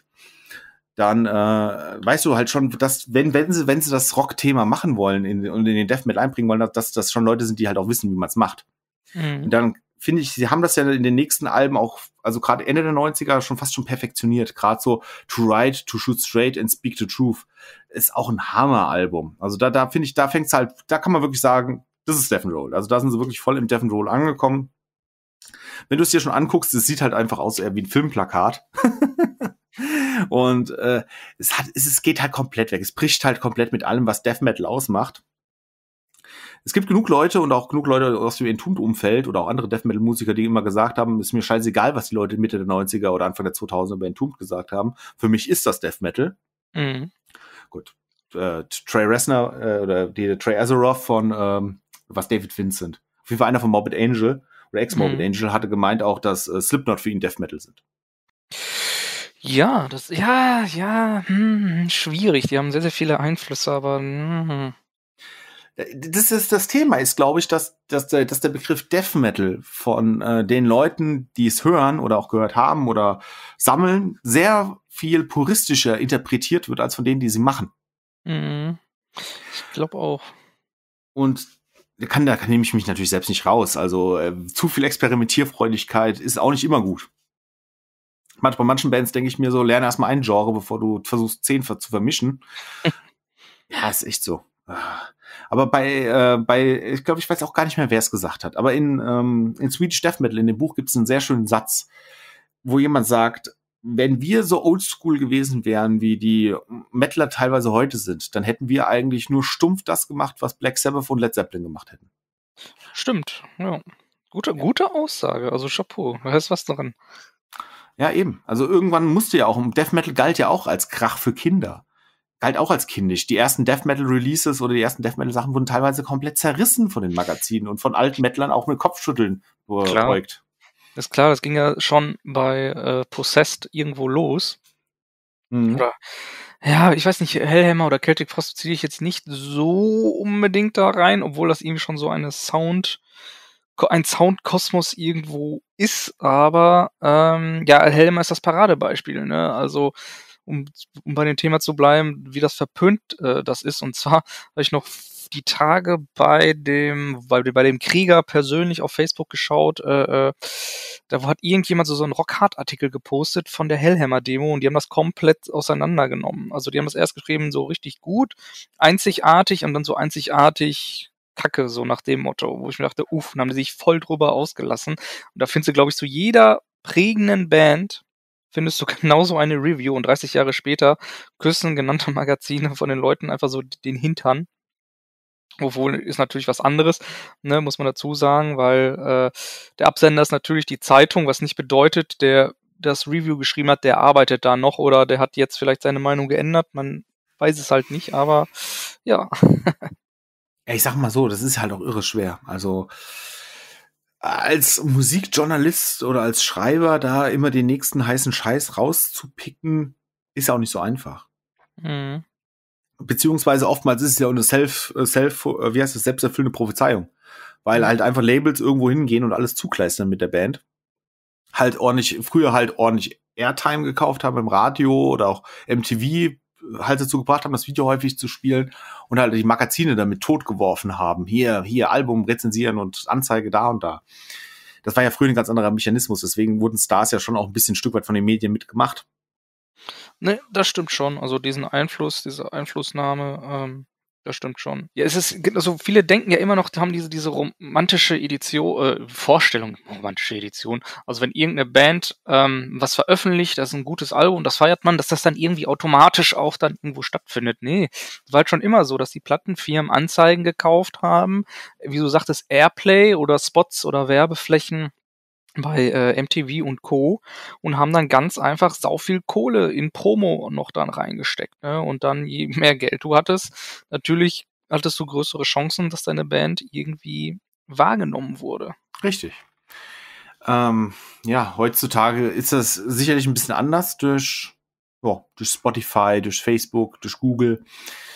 dann äh, weißt du halt schon, dass wenn, wenn sie, wenn sie das Rock-Thema machen wollen und in den Death Metal einbringen wollen, dass das schon Leute sind, die halt auch wissen, wie man es macht. Mhm. Und dann finde ich, sie haben das ja in den nächsten Alben auch, also gerade Ende der 90er schon fast schon perfektioniert. Gerade so To Write, To Shoot Straight and Speak the Truth ist auch ein Hammer-Album. Also da, da finde ich, da fängt's halt, da kann man wirklich sagen, das ist Death Roll. Also da sind sie wirklich voll im Death Roll angekommen wenn du es dir schon anguckst, es sieht halt einfach aus eher wie ein Filmplakat. [LAUGHS] und äh, es, hat, es, es geht halt komplett weg. Es bricht halt komplett mit allem, was Death Metal ausmacht. Es gibt genug Leute und auch genug Leute aus dem Entombed-Umfeld oder auch andere Death Metal-Musiker, die immer gesagt haben, es ist mir scheißegal, was die Leute Mitte der 90er oder Anfang der 2000er über Entombed gesagt haben. Für mich ist das Death Metal. Mhm. Gut. Äh, Trey Reznor äh, oder die, Trey Azeroth von ähm, was David Vincent. Auf jeden Fall einer von Morbid Angel oder Ex-Morbid mhm. Angel hatte gemeint auch, dass äh, Slipknot für ihn Death Metal sind. Ja, das, ja, ja, hm, schwierig. Die haben sehr, sehr viele Einflüsse, aber. Hm. Äh, das ist das Thema, ist, glaube ich, dass, dass, der, dass der Begriff Death Metal von äh, den Leuten, die es hören oder auch gehört haben oder sammeln, sehr viel puristischer interpretiert wird als von denen, die sie machen. Mhm. Ich glaube auch. Und kann, da nehme ich mich natürlich selbst nicht raus. Also äh, zu viel Experimentierfreudigkeit ist auch nicht immer gut. Manch, bei manchen Bands denke ich mir so, lerne erstmal ein Genre, bevor du versuchst, zehn zu vermischen. [LAUGHS] ja, ist echt so. Ah. Aber bei, äh, bei ich glaube, ich weiß auch gar nicht mehr, wer es gesagt hat, aber in, ähm, in Swedish Death Metal, in dem Buch, gibt es einen sehr schönen Satz, wo jemand sagt, wenn wir so oldschool gewesen wären, wie die Mettler teilweise heute sind, dann hätten wir eigentlich nur stumpf das gemacht, was Black Sabbath und Led Zeppelin gemacht hätten. Stimmt, ja. Gute, gute Aussage, also Chapeau, da ist was dran. Ja, eben. Also irgendwann musste ja auch, Death Metal galt ja auch als Krach für Kinder. Galt auch als kindisch. Die ersten Death Metal Releases oder die ersten Death Metal Sachen wurden teilweise komplett zerrissen von den Magazinen und von alten Mettlern auch mit Kopfschütteln beäugt ist klar, das ging ja schon bei äh, Possessed irgendwo los. Mhm. Oder, ja, ich weiß nicht, Hellhammer oder Celtic Frost ziehe ich jetzt nicht so unbedingt da rein, obwohl das irgendwie schon so eine Sound, ein Soundkosmos irgendwo ist, aber ähm, ja, Hellhammer ist das Paradebeispiel, ne? Also um, um bei dem Thema zu bleiben, wie das verpönt äh, das ist. Und zwar habe ich noch die Tage bei dem, bei, bei dem Krieger persönlich auf Facebook geschaut. Äh, äh da hat irgendjemand so, so einen Rockhard-Artikel gepostet von der Hellhammer-Demo und die haben das komplett auseinandergenommen. Also die haben das erst geschrieben, so richtig gut, einzigartig und dann so einzigartig Kacke, so nach dem Motto, wo ich mir dachte, uff, dann haben die sich voll drüber ausgelassen. Und da findest du, glaube ich, zu jeder prägenden Band findest du [LAUGHS] genauso eine Review und 30 Jahre später küssen genannte Magazine von den Leuten einfach so den Hintern. Obwohl ist natürlich was anderes, ne, muss man dazu sagen, weil äh, der Absender ist natürlich die Zeitung, was nicht bedeutet, der das Review geschrieben hat, der arbeitet da noch oder der hat jetzt vielleicht seine Meinung geändert. Man weiß es halt nicht, aber ja. [LAUGHS] ja, ich sag mal so, das ist halt auch irre schwer. Also als Musikjournalist oder als Schreiber da immer den nächsten heißen Scheiß rauszupicken, ist auch nicht so einfach. Mhm beziehungsweise oftmals ist es ja eine Self, äh, Self, äh, wie heißt es, selbsterfüllende Prophezeiung. Weil mhm. halt einfach Labels irgendwo hingehen und alles zukleistern mit der Band. Halt ordentlich, früher halt ordentlich Airtime gekauft haben im Radio oder auch MTV äh, halt dazu gebracht haben, das Video häufig zu spielen und halt die Magazine damit totgeworfen haben. Hier, hier, Album rezensieren und Anzeige da und da. Das war ja früher ein ganz anderer Mechanismus, deswegen wurden Stars ja schon auch ein bisschen ein Stück weit von den Medien mitgemacht. Ne, das stimmt schon. Also diesen Einfluss, diese Einflussnahme, ähm, das stimmt schon. Ja, es ist, also viele denken ja immer noch, haben diese, diese romantische Edition, äh, Vorstellung, romantische Edition. Also wenn irgendeine Band ähm, was veröffentlicht, das ist ein gutes Album, das feiert man, dass das dann irgendwie automatisch auch dann irgendwo stattfindet. Nee, es war halt schon immer so, dass die Plattenfirmen Anzeigen gekauft haben, Wieso sagt es Airplay oder Spots oder Werbeflächen bei äh, MTV und Co. und haben dann ganz einfach sau viel Kohle in Promo noch dann reingesteckt. Ne? Und dann, je [LAUGHS] mehr Geld du hattest, natürlich hattest du größere Chancen, dass deine Band irgendwie wahrgenommen wurde. Richtig. Ähm, ja, heutzutage ist das sicherlich ein bisschen anders durch ja, durch Spotify, durch Facebook, durch Google.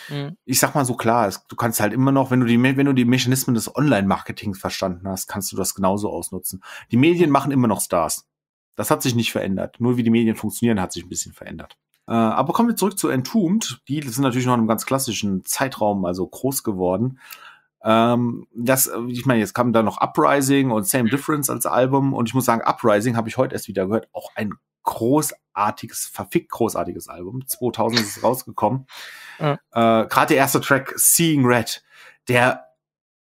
Mhm. Ich sag mal so klar, es, du kannst halt immer noch, wenn du die, wenn du die Mechanismen des Online-Marketings verstanden hast, kannst du das genauso ausnutzen. Die Medien mhm. machen immer noch Stars. Das hat sich nicht verändert. Nur wie die Medien funktionieren, hat sich ein bisschen verändert. Äh, aber kommen wir zurück zu Entombed. Die sind natürlich noch in einem ganz klassischen Zeitraum, also groß geworden. Ähm, das, äh, ich meine, jetzt kam da noch Uprising und Same Difference als Album und ich muss sagen, Uprising habe ich heute erst wieder gehört, auch ein großartiges, verfickt großartiges Album. 2000 ist es rausgekommen. Ja. Äh, Gerade der erste Track, Seeing Red, der,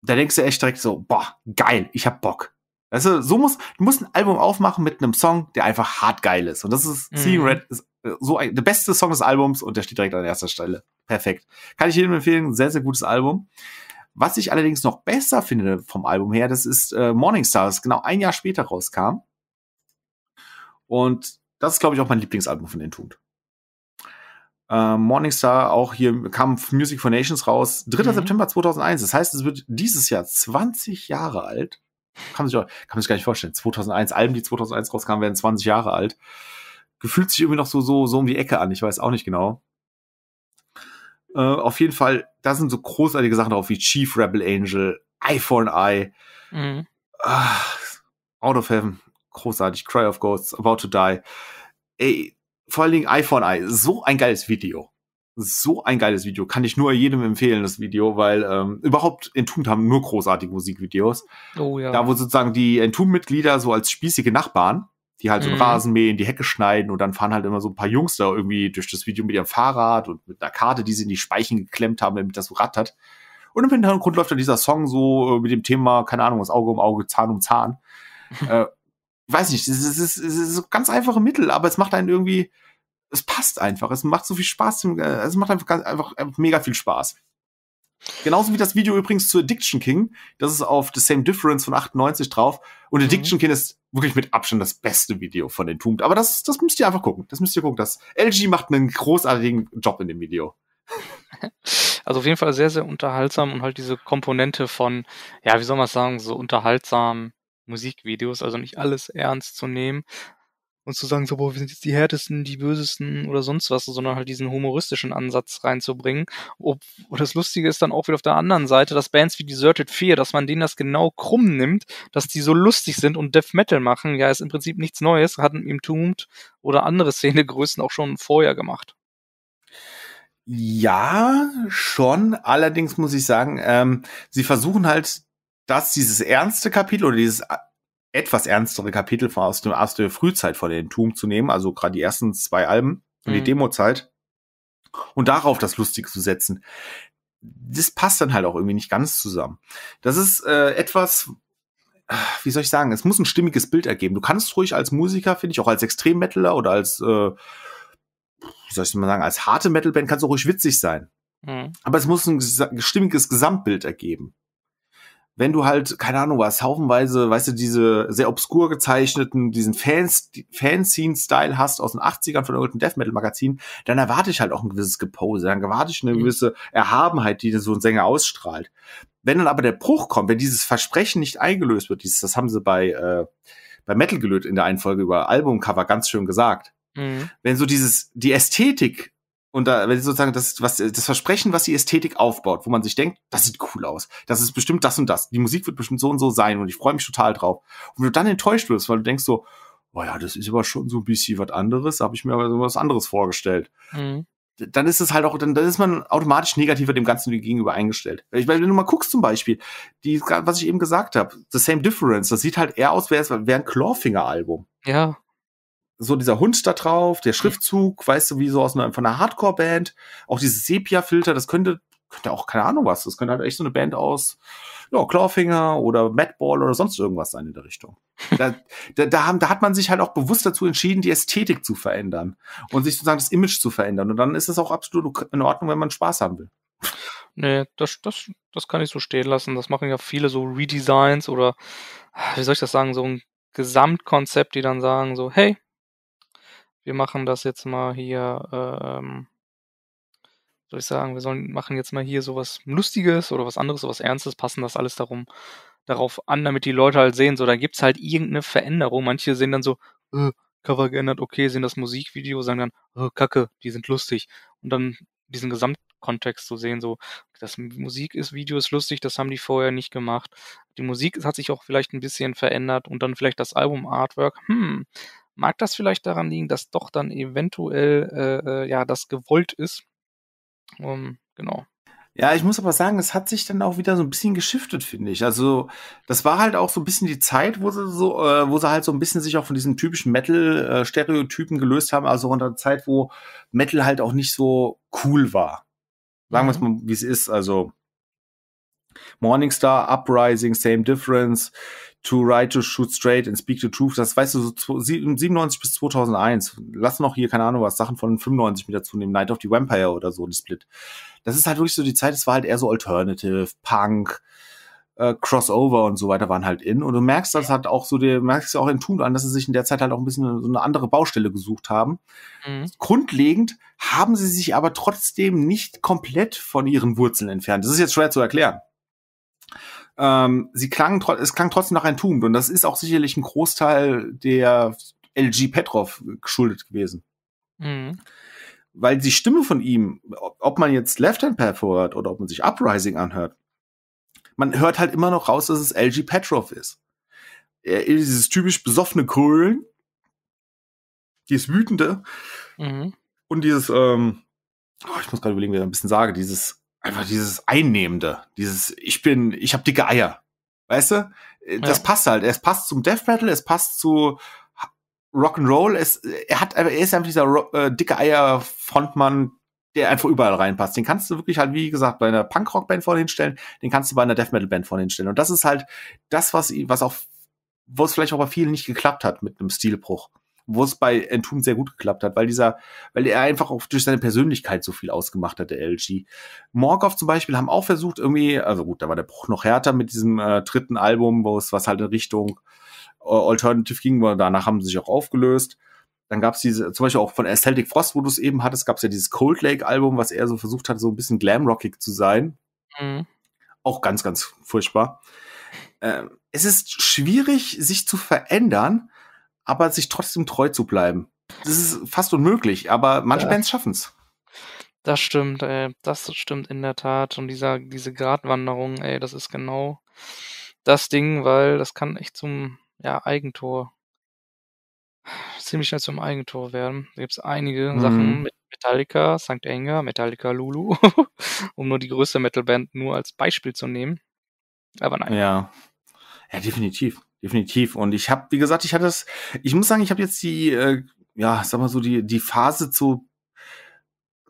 da denkst du echt direkt so, boah, geil, ich hab Bock. Weißt du, so muss, du musst ein Album aufmachen mit einem Song, der einfach hart geil ist. Und das ist mhm. Seeing Red, ist äh, so ein, der beste Song des Albums und der steht direkt an erster Stelle. Perfekt. Kann ich jedem empfehlen, sehr, sehr gutes Album. Was ich allerdings noch besser finde vom Album her, das ist äh, Morningstar, das genau ein Jahr später rauskam. Und das ist, glaube ich, auch mein Lieblingsalbum von Entombed. Äh, Morningstar, auch hier kam Music for Nations raus, 3. Mhm. September 2001. Das heißt, es wird dieses Jahr 20 Jahre alt. Kann man sich, auch, kann man sich gar nicht vorstellen. 2001, Alben, die 2001 rauskamen, werden 20 Jahre alt. Gefühlt sich irgendwie noch so, so, so um die Ecke an. Ich weiß auch nicht genau. Äh, auf jeden Fall, da sind so großartige Sachen drauf wie Chief Rebel Angel, Eye for an Eye, mhm. ah, Out of Heaven großartig. Cry of Ghosts, About to Die. Ey, vor allen Dingen iPhone Eye, so ein geiles Video. So ein geiles Video. Kann ich nur jedem empfehlen, das Video, weil ähm, überhaupt Entombed haben nur großartige Musikvideos. Oh ja. Da, wo sozusagen die Entombed-Mitglieder so als spießige Nachbarn, die halt so einen mhm. Rasen mähen, die Hecke schneiden und dann fahren halt immer so ein paar Jungs da irgendwie durch das Video mit ihrem Fahrrad und mit einer Karte, die sie in die Speichen geklemmt haben, damit das so rattert. Und im Hintergrund läuft dann dieser Song so äh, mit dem Thema, keine Ahnung, was Auge um Auge, Zahn um Zahn. [LAUGHS] äh, weiß nicht, es ist, es ist es ist so ganz einfache Mittel, aber es macht einen irgendwie, es passt einfach, es macht so viel Spaß, äh, es macht einfach, einfach, einfach mega viel Spaß. Genauso wie das Video übrigens zu Addiction King, das ist auf The Same Difference von 98 drauf und mhm. Addiction King ist wirklich mit Abstand das beste Video von den Tombed, aber das, das müsst ihr einfach gucken, das müsst ihr gucken, das LG macht einen großartigen Job in dem Video. [LAUGHS] Also auf jeden Fall sehr, sehr unterhaltsam und halt diese Komponente von, ja, wie soll man sagen, so unterhaltsam, Musikvideos, also nicht alles ernst zu nehmen und zu sagen, so, boah, wir sind jetzt die härtesten, die bösesten oder sonst was, sondern halt diesen humoristischen Ansatz reinzubringen. Ob, und das Lustige ist dann auch wieder auf der anderen Seite, dass Bands wie Deserted Fear, dass man denen das genau krumm nimmt, dass die so lustig sind und Death Metal machen, ja, ist im Prinzip nichts Neues, hatten im Tombed oder andere Szenegrößen [LAUGHS] auch schon vorher gemacht. Ja, schon. Allerdings muss ich sagen, ähm, sie versuchen halt dass dieses ernste Kapitel oder dieses äh, etwas ernstere Kapitel von aus, dem, aus der Frühzeit von den Tum zu nehmen, also gerade die ersten zwei Alben und mhm. die Demozeit und darauf das Lustige zu setzen, das passt dann halt auch irgendwie nicht ganz zusammen. Das ist äh, etwas, äh, wie soll ich sagen, es muss ein stimmiges Bild ergeben. Du kannst ruhig als Musiker, finde ich, auch als Extrem-Metaler oder als, äh, wie soll ich mal sagen, als harte Metal-Band kannst du ruhig witzig sein. Mhm. Aber es muss ein stimmiges Gesamtbild ergeben wenn du halt, keine Ahnung was, haufenweise, weißt du, diese sehr obskur gezeichneten, diesen Fans, Fanscene-Style hast aus den 80ern von irgendeinem Death Metal-Magazin, dann erwarte ich halt auch ein gewisses Gepose, dann erwarte ich eine mhm. gewisse Erhabenheit, die so ein Sänger ausstrahlt. Wenn dann aber der Bruch kommt, wenn dieses Versprechen nicht eingelöst wird, dieses, das haben sie bei, äh, bei Metal gelöst in der einen Folge über Albumcover ganz schön gesagt, Mhm. Wenn so dieses, die Ästhetik und da wenn sozusagen das, was, das Versprechen, was die Ästhetik aufbaut, wo man sich denkt, das sieht cool aus, das ist bestimmt das und das, die Musik wird bestimmt so und so sein und ich freue mich total drauf. Und wenn du dann enttäuscht wirst, weil du denkst so, oh ja, das ist aber schon so ein bisschen was anderes, habe ich mir aber so was anderes vorgestellt. Mhm. Dann ist es halt auch, dann, dann ist man automatisch negativer dem Ganzen gegenüber eingestellt. Ich meine, wenn du mal guckst zum Beispiel, die, was ich eben gesagt habe, The Same Difference, das sieht halt eher aus, wäre wär ein Clawfinger-Album. Ja so dieser Hund da drauf, der mhm. Schriftzug, weißt du, wie so aus einer, von einer Hardcore-Band, auch dieses Sepia-Filter, das könnte, könnte auch, keine Ahnung was, das könnte halt echt so eine Band aus, ja, Clawfinger oder Madball oder sonst irgendwas sein in der Richtung. [LAUGHS] Da, da, da, haben, da hat man sich halt auch bewusst dazu entschieden, die Ästhetik zu verändern und sich sozusagen das Image zu verändern. Und dann ist es auch absolut in Ordnung, wenn man Spaß haben will. Nee, das, das, das kann ich so stehen lassen. Das machen ja viele so Redesigns oder, wie soll ich das sagen, so ein Gesamtkonzept, die dann sagen so, hey, wir machen das jetzt mal hier, ähm, soll ich sagen, wir sollen, machen jetzt mal hier sowas Lustiges oder was anderes, sowas Ernstes, passen das alles darum, darauf an, damit die Leute halt sehen, so, da gibt es halt irgendeine Veränderung. Manche sehen dann so, äh, Cover geändert, okay, sehen das Musikvideo, sagen dann, äh, Kacke, die sind lustig. Und dann diesen Gesamtkontext zu sehen, so, das Musik ist, Video ist lustig, das haben die vorher nicht gemacht. Die Musik hat sich auch vielleicht ein bisschen verändert und dann vielleicht das Album Artwork, hm, Mag das vielleicht daran liegen, dass doch dann eventuell äh, äh, ja das gewollt ist? Ähm, genau. Ja, ich muss aber sagen, es hat sich dann auch wieder so ein bisschen geschiftet, finde ich. Also, das war halt auch so ein bisschen die Zeit, wo sie so, äh, wo sie halt so ein bisschen sich auch von diesen typischen Metal-Stereotypen äh, gelöst haben. Also unter der Zeit, wo Metal halt auch nicht so cool war. Sagen wir es mhm. mal, wie es ist. Also Morningstar, Uprising, Same Difference. To Write, To Shoot Straight and Speak the Truth, das weißt du, so 97 bis 2001. Lass noch hier, keine Ahnung was, Sachen von 95 mit dazu nehmen, Night of the Vampire oder so, die Split. Das ist halt wirklich so die Zeit, es war halt eher so Alternative, Punk, äh, Crossover und so weiter waren halt in. Und du merkst das hat auch so, du merkst ja auch in Tun an, dass sie sich in der Zeit halt auch ein bisschen so eine andere Baustelle gesucht haben. Mhm. Grundlegend haben sie sich aber trotzdem nicht komplett von ihren Wurzeln entfernt. Das ist jetzt schwer zu erklären ähm, sie klang es klang trotzdem nach ein Tugend. Und das ist auch sicherlich ein Großteil der LG Petrov geschuldet gewesen. Mhm. Weil die Stimme von ihm, ob man jetzt Left Hand Path hört oder ob man sich Uprising anhört, man hört halt immer noch raus, dass es LG Petrov ist. Er äh, ist dieses typisch besoffene Grölen, dieses Wütende mhm. und dieses, ähm, oh, ich muss gerade überlegen, wie ich ein bisschen sage, dieses einfach dieses Einnehmende, dieses ich bin, ich habe dicke Eier. Weißt du? Äh, das ja. passt halt. Es passt zum Death Metal, es passt zu Rock'n'Roll. Es, er hat, er ist einfach dieser äh, dicke Eier Frontmann, der einfach überall reinpasst. Den kannst du wirklich halt, wie gesagt, bei einer punk rock band vorhin hinstellen, den kannst du bei einer Death Metal-Band vorhin hinstellen. Und das ist halt das, was, was auch, wo es vielleicht auch bei vielen nicht geklappt hat mit einem Stilbruch wo es bei Entombed sehr gut geklappt hat, weil dieser, weil er einfach auch durch seine Persönlichkeit so viel ausgemacht hat, der LG. Morgoth zum Beispiel haben auch versucht, irgendwie, also gut, da war der Bruch noch härter mit diesem äh, dritten Album, wo es was halt in Richtung äh, Alternative ging, weil danach haben sie sich auch aufgelöst. Dann gab es diese, zum Beispiel auch von Celtic Frost, wo du es eben hattest, gab es ja dieses Cold Lake-Album, was er so versucht hat, so ein bisschen glamrockig zu sein. Mhm. Auch ganz, ganz furchtbar. Äh, es ist schwierig, sich zu verändern, aber sich trotzdem treu zu bleiben. Das ist fast unmöglich, aber manche ja. Bands es. Das stimmt, ey, das stimmt in der Tat. Und dieser, diese Gratwanderung, ey, das ist genau das Ding, weil das kann echt zum ja, Eigentor, ziemlich schnell zum Eigentor werden. Da gibt es einige mhm. Sachen mit Metallica, St. Anger, Metallica Lulu, [LAUGHS] um nur die größte Metalband nur als Beispiel zu nehmen. Aber nein. Ja, ja definitiv definitiv. Und ich habe, wie gesagt, ich hatte das, ich muss sagen, ich habe jetzt die, äh, ja, sag mal so, die, die Phase zu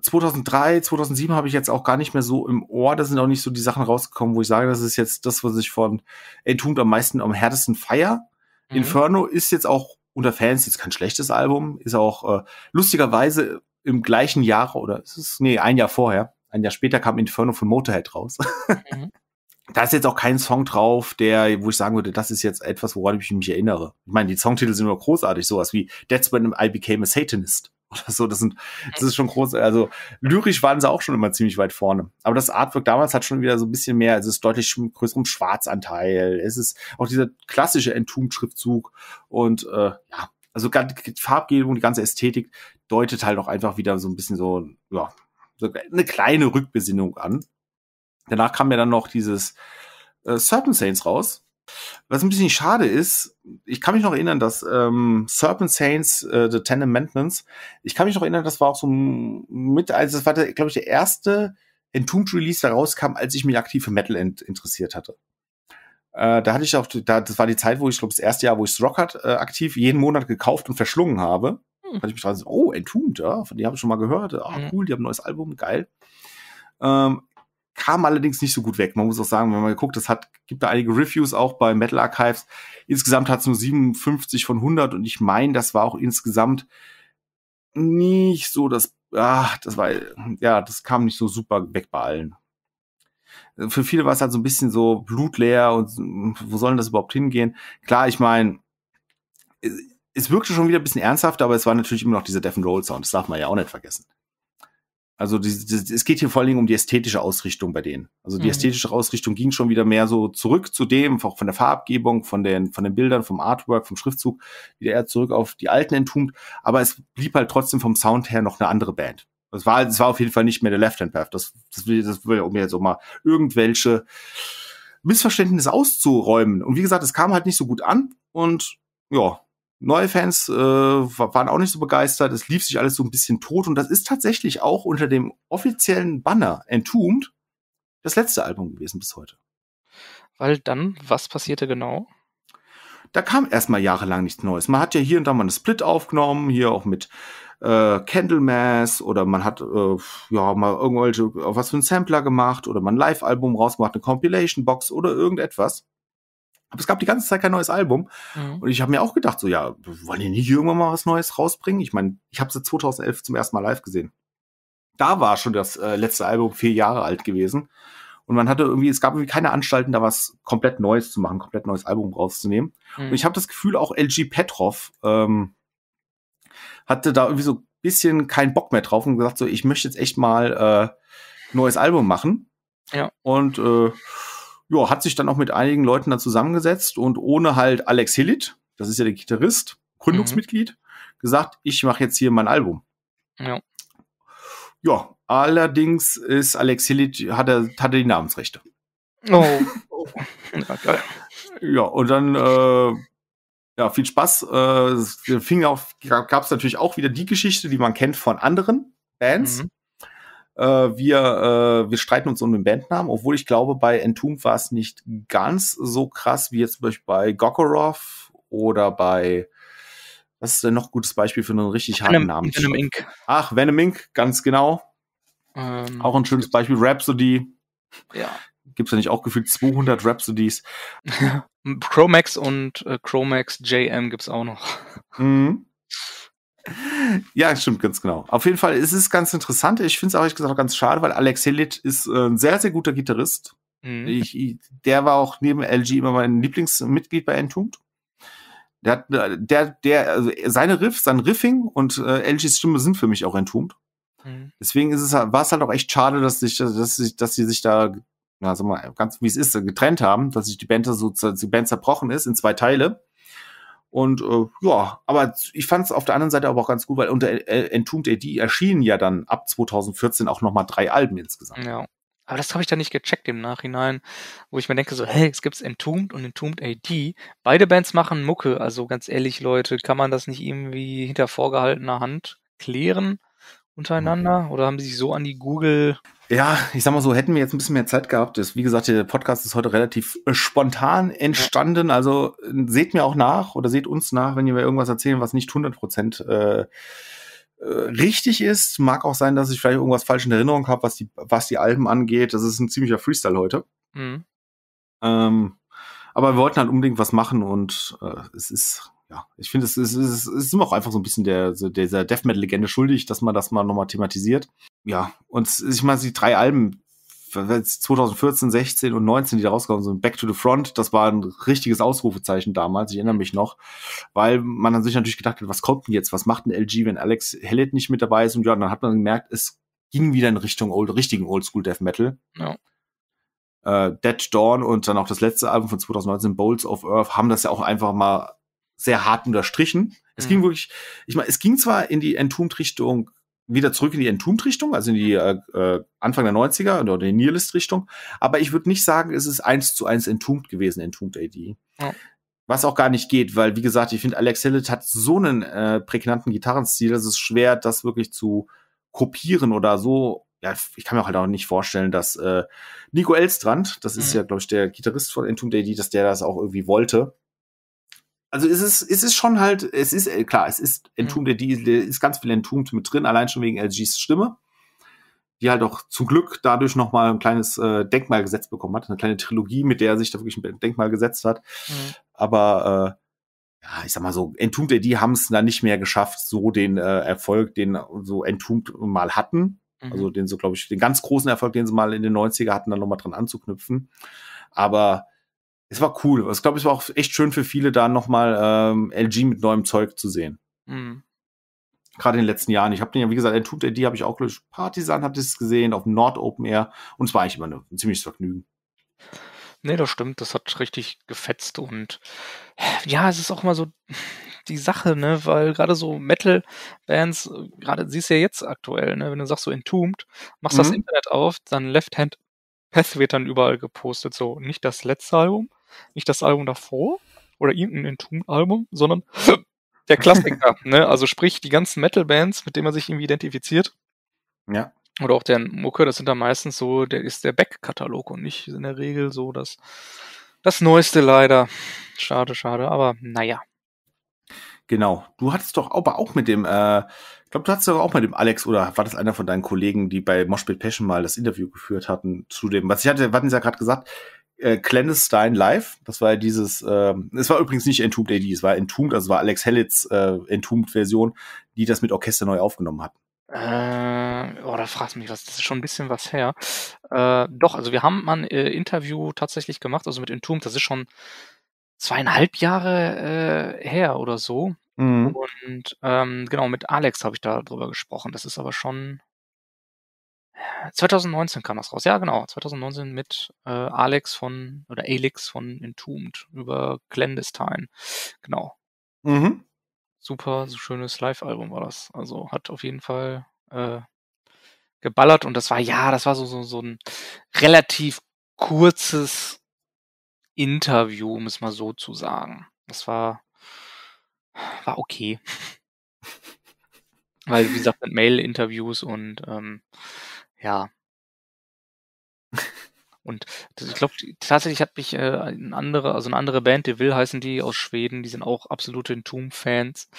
2003, 2007 habe ich jetzt auch gar nicht mehr so im Ohr. Da sind auch nicht so die Sachen rausgekommen, wo ich sage, das ist jetzt das, was ich von Entombed am meisten, am härtesten feier. Mhm. Inferno ist jetzt auch unter Fans jetzt kein schlechtes Album, ist auch äh, lustigerweise im gleichen Jahr oder ist es, nee, ein Jahr vorher, ein Jahr später kam Inferno von Motorhead raus. Mhm da ist jetzt auch kein Song drauf, der, wo ich sagen würde, das ist jetzt etwas, woran ich mich erinnere. Ich meine, die Songtitel sind immer großartig, sowas wie That's When I Became a Satanist [LAUGHS] oder so. Das sind, das ist schon groß. Also lyrisch waren sie auch schon immer ziemlich weit vorne. Aber das Artwork damals hat schon wieder so ein bisschen mehr, es ist deutlich größerem Schwarzanteil. Es ist auch dieser klassische Entombed-Schriftzug und äh, ja, also die Farbgebung, die ganze Ästhetik deutet halt auch einfach wieder so ein bisschen so, ja, so eine kleine Rückbesinnung an. Danach kam ja dann noch dieses äh, Serpent Saints raus. Was ein bisschen schade ist, ich kann mich noch erinnern, dass ähm, Serpent Saints, äh, The Ten Amendments, ich kann mich noch erinnern, das war auch so mit, also das war, der, glaube ich, der erste Entombed Release, der rauskam, als ich mich aktiv für Metal ent interessiert hatte. Äh, da hatte ich auch, da, das war die Zeit, wo ich, glaube das erste Jahr, wo ich hat äh, aktiv jeden Monat gekauft und verschlungen habe. Hm. Da ich mich dran, oh, Entombed, ja, von die habe ich schon mal gehört. Ah, hm. cool, die haben ein neues Album, geil. Ähm, kam allerdings nicht so gut weg. Man muss auch sagen, wenn man guckt, das hat, gibt da einige Reviews auch bei Metal Archives. Insgesamt hat es nur 57 von 100 und ich meine, das war auch insgesamt nicht so das, ach, das war, ja, das kam nicht so super weg bei allen. Für viele war es halt so ein bisschen so blutleer und wo soll denn das überhaupt hingehen? Klar, ich meine, es wirkte schon wieder ein bisschen ernsthaft, aber es war natürlich immer noch dieser Death and Roll Sound. Das darf man ja auch nicht vergessen. Also die, die, es geht hier vor allen Dingen um die ästhetische Ausrichtung bei denen. Also die mhm. ästhetische Ausrichtung ging schon wieder mehr so zurück zu dem, auch von der Farbgebung, von den, von den Bildern, vom Artwork, vom Schriftzug, wieder eher zurück auf die alten enttumt. Aber es blieb halt trotzdem vom Sound her noch eine andere Band. Es war, es war auf jeden Fall nicht mehr der Left Hand Path. Das, das, das will, um jetzt so mal irgendwelche Missverständnisse auszuräumen. Und wie gesagt, es kam halt nicht so gut an und ja, Neue Fans äh, waren auch nicht so begeistert. Es lief sich alles so ein bisschen tot. Und das ist tatsächlich auch unter dem offiziellen Banner Entombed das letzte Album gewesen bis heute. Weil dann, was passierte genau? Da kam erstmal jahrelang nichts Neues. Man hat ja hier und da mal eine Split aufgenommen, hier auch mit äh, Candlemass oder man hat äh, ja mal irgendwelche was für ein Sampler gemacht oder man ein Live-Album rausgemacht, eine Compilation-Box oder irgendetwas. Aber es gab die ganze Zeit kein neues Album. Mhm. Und ich habe mir auch gedacht, so, ja, wollen die nicht irgendwann mal was Neues rausbringen? Ich meine, ich habe sie 2011 zum ersten Mal live gesehen. Da war schon das äh, letzte Album vier Jahre alt gewesen. Und man hatte irgendwie, es gab irgendwie keine Anstalten, da was komplett Neues zu machen, komplett neues Album rauszunehmen. Mhm. Und ich habe das Gefühl, auch LG Petrov ähm, hatte da irgendwie so ein bisschen keinen Bock mehr drauf und gesagt, so, ich möchte jetzt echt mal äh, neues Album machen. Ja. Und äh, ja, hat sich dann auch mit einigen Leuten da zusammengesetzt und ohne halt Alex Hillit, das ist ja der Gitarrist, Gründungsmitglied, mhm. gesagt, ich mache jetzt hier mein Album. Ja. Ja, allerdings ist Alex Hillit, hat er, hatte die Namensrechte. Oh. [LAUGHS] ja, geil. Ja, und dann, äh, ja, viel Spaß. Äh, fing auf, gab es natürlich auch wieder die Geschichte, die man kennt von anderen Bands. Mhm äh, wir, äh, wir streiten uns um den Bandnamen, obwohl ich glaube, bei Entomb war es nicht ganz so krass wie jetzt bei Gokorov oder bei was ist denn noch ein gutes Beispiel für einen richtig harten Namen? Venom Inc. Ach, Venom Inc., ganz genau. Ähm, auch ein schönes Beispiel, Rhapsody. Ja. Gibt es ja nicht auch gefühlt 200 Rhapsodies? Chromax [LAUGHS] und äh, Chromax JM gibt es auch noch. Mhm. [LAUGHS] Ja, stimmt, ganz genau. Auf jeden Fall es ist es ganz interessant. Ich finde es auch ehrlich gesagt auch ganz schade, weil Alex Hillit ist äh, ein sehr, sehr guter Gitarrist. Mhm. Ich, ich, der war auch neben LG immer mein Lieblingsmitglied bei Entombed. Der hat, äh, der, der, also seine Riff, sein Riffing und äh, LGs Stimme sind für mich auch Entombed. Mhm. Deswegen ist es, halt, war es halt auch echt schade, dass sich, dass sich, dass sie sich da, na, sag mal, ganz wie es ist, getrennt haben, dass sich die Band so, die Band zerbrochen ist in zwei Teile. Und äh, ja, aber ich fand es auf der anderen Seite aber auch ganz gut, weil unter Entombed AD erschienen ja dann ab 2014 auch nochmal drei Alben insgesamt. Ja. Aber das habe ich dann nicht gecheckt im Nachhinein, wo ich mir denke, so, hey, es gibt Entombed und Entombed AD. Beide Bands machen Mucke, also ganz ehrlich, Leute, kann man das nicht irgendwie hinter vorgehaltener Hand klären? untereinander? Oder haben sie sich so an die Google. Ja, ich sag mal so, hätten wir jetzt ein bisschen mehr Zeit gehabt. Das, wie gesagt, der Podcast ist heute relativ äh, spontan entstanden. Also äh, seht mir auch nach oder seht uns nach, wenn ihr mir irgendwas erzählen, was nicht 100 Prozent äh, äh, richtig ist. Mag auch sein, dass ich vielleicht irgendwas falsch in Erinnerung habe, was die, was die Alben angeht. Das ist ein ziemlicher Freestyle heute. Mhm. Ähm, aber wir wollten halt unbedingt was machen und äh, es ist ja, ich finde, es ist, es ist es ist immer auch einfach so ein bisschen der, so dieser Death Metal-Legende schuldig, dass man das mal nochmal thematisiert. Ja, und ich meine, die drei Alben 2014, 16 und 19, die da rausgekommen sind, Back to the Front, das war ein richtiges Ausrufezeichen damals, ich erinnere mich noch, weil man dann sich natürlich gedacht hat, was kommt denn jetzt, was macht denn LG, wenn Alex Hellet nicht mit dabei ist und ja, dann hat man gemerkt, es ging wieder in Richtung old, richtigen Oldschool Death Metal. Ja. Äh, Dead Dawn und dann auch das letzte Album von 2019, Bowls of Earth, haben das ja auch einfach mal sehr hart unterstrichen. Es mhm. ging wirklich, ich meine, es ging zwar in die Entombed-Richtung, wieder zurück in die Entombed-Richtung, also in die äh, äh Anfang der 90er oder die Nihilist-Richtung, aber ich würde nicht sagen, es ist eins zu eins Entombed gewesen, Entombed AD. Ja. Was auch gar nicht geht, weil, wie gesagt, ich finde, Alex Hillett hat so einen äh, prägnanten Gitarrenstil, dass es schwer, das wirklich zu kopieren oder so ja, ich kann mir halt auch nicht vorstellen, dass äh, Nico Elstrand, das ist mhm. ja, glaube ich, der Gitarrist von Entombed AD, dass der das auch irgendwie wollte also es ist, es ist schon halt, es ist äh, klar, es ist enttumt, mhm. der der ist ganz viel enttumt mit drin, allein schon wegen LGs Stimme, die halt auch zum Glück dadurch nochmal ein kleines äh, Denkmal gesetzt bekommen hat, eine kleine Trilogie, mit der er sich da wirklich ein Denkmal gesetzt hat. Mhm. Aber äh, ja, ich sag mal so, Entombed die haben es dann nicht mehr geschafft, so den äh, Erfolg, den so Entombed mal hatten. Mhm. Also den so, glaube ich, den ganz großen Erfolg, den sie mal in den 90er hatten, dann nochmal dran anzuknüpfen. Aber es war cool. Ich glaube, es war auch echt schön für viele, da nochmal ähm, LG mit neuem Zeug zu sehen. Mhm. Gerade in den letzten Jahren. Ich habe den ja, wie gesagt, den Tube die habe ich auch durch Partisan, habe das gesehen, auf Nord Open Air. Und es war eigentlich immer ein ziemliches Vergnügen. Nee, das stimmt. Das hat richtig gefetzt. Und ja, es ist auch mal so die Sache, ne? Weil gerade so Metal-Bands, gerade siehst du ja jetzt aktuell, ne? Wenn du sagst so Entombed, machst mhm. das Internet auf, dann Left Hand Path wird dann überall gepostet. So, nicht das letzte Album, nicht das Album davor oder irgendein Entombed-Album, sondern [LAUGHS] der Klassiker, [LAUGHS] ne? Also sprich, die ganzen Metal-Bands, mit denen man sich irgendwie identifiziert. Ja. Oder auch der Mucke, das sind dann meistens so, der ist der Back-Katalog und nicht in der Regel so das, das Neueste leider. Schade, schade, aber naja. Genau. Du hattest doch aber auch mit dem, äh, ich glaube, du hattest doch auch mit dem Alex oder war das einer von deinen Kollegen, die bei Moshpit Passion mal das Interview geführt hatten zu dem, was ich hatte, wir hatten es ja gerade gesagt, äh, Clandestine Live. Das war ja dieses, äh, es war übrigens nicht Entombed AD, es war Entombed, also war Alex Hellitz äh, Entombed-Version, die das mit Orchester neu aufgenommen hatten. Äh, oh, da fragst du mich was. Das ist schon ein bisschen was her. Äh, doch, also wir haben mal ein äh, Interview tatsächlich gemacht, also mit Entombed. Das ist schon zweieinhalb Jahre äh, her oder so. Mhm. Und ähm, genau, mit Alex habe ich da drüber gesprochen. Das ist aber schon 2019 kam das raus, ja genau, 2019 mit äh, Alex von, oder Alex von Entombed über Clandestine, genau. Mhm. Super so schönes Live-Album war das, also hat auf jeden Fall äh, geballert und das war, ja, das war so, so, so ein relativ kurzes Interview, um es mal so zu sagen. Das war, war okay. [LAUGHS] Weil, wie gesagt, mit Mail-Interviews und ähm, ja. Und das, ich glaube, tatsächlich hat mich äh, eine andere, also eine andere Band, die Will heißen die aus Schweden, die sind auch absolute Entombed-Fans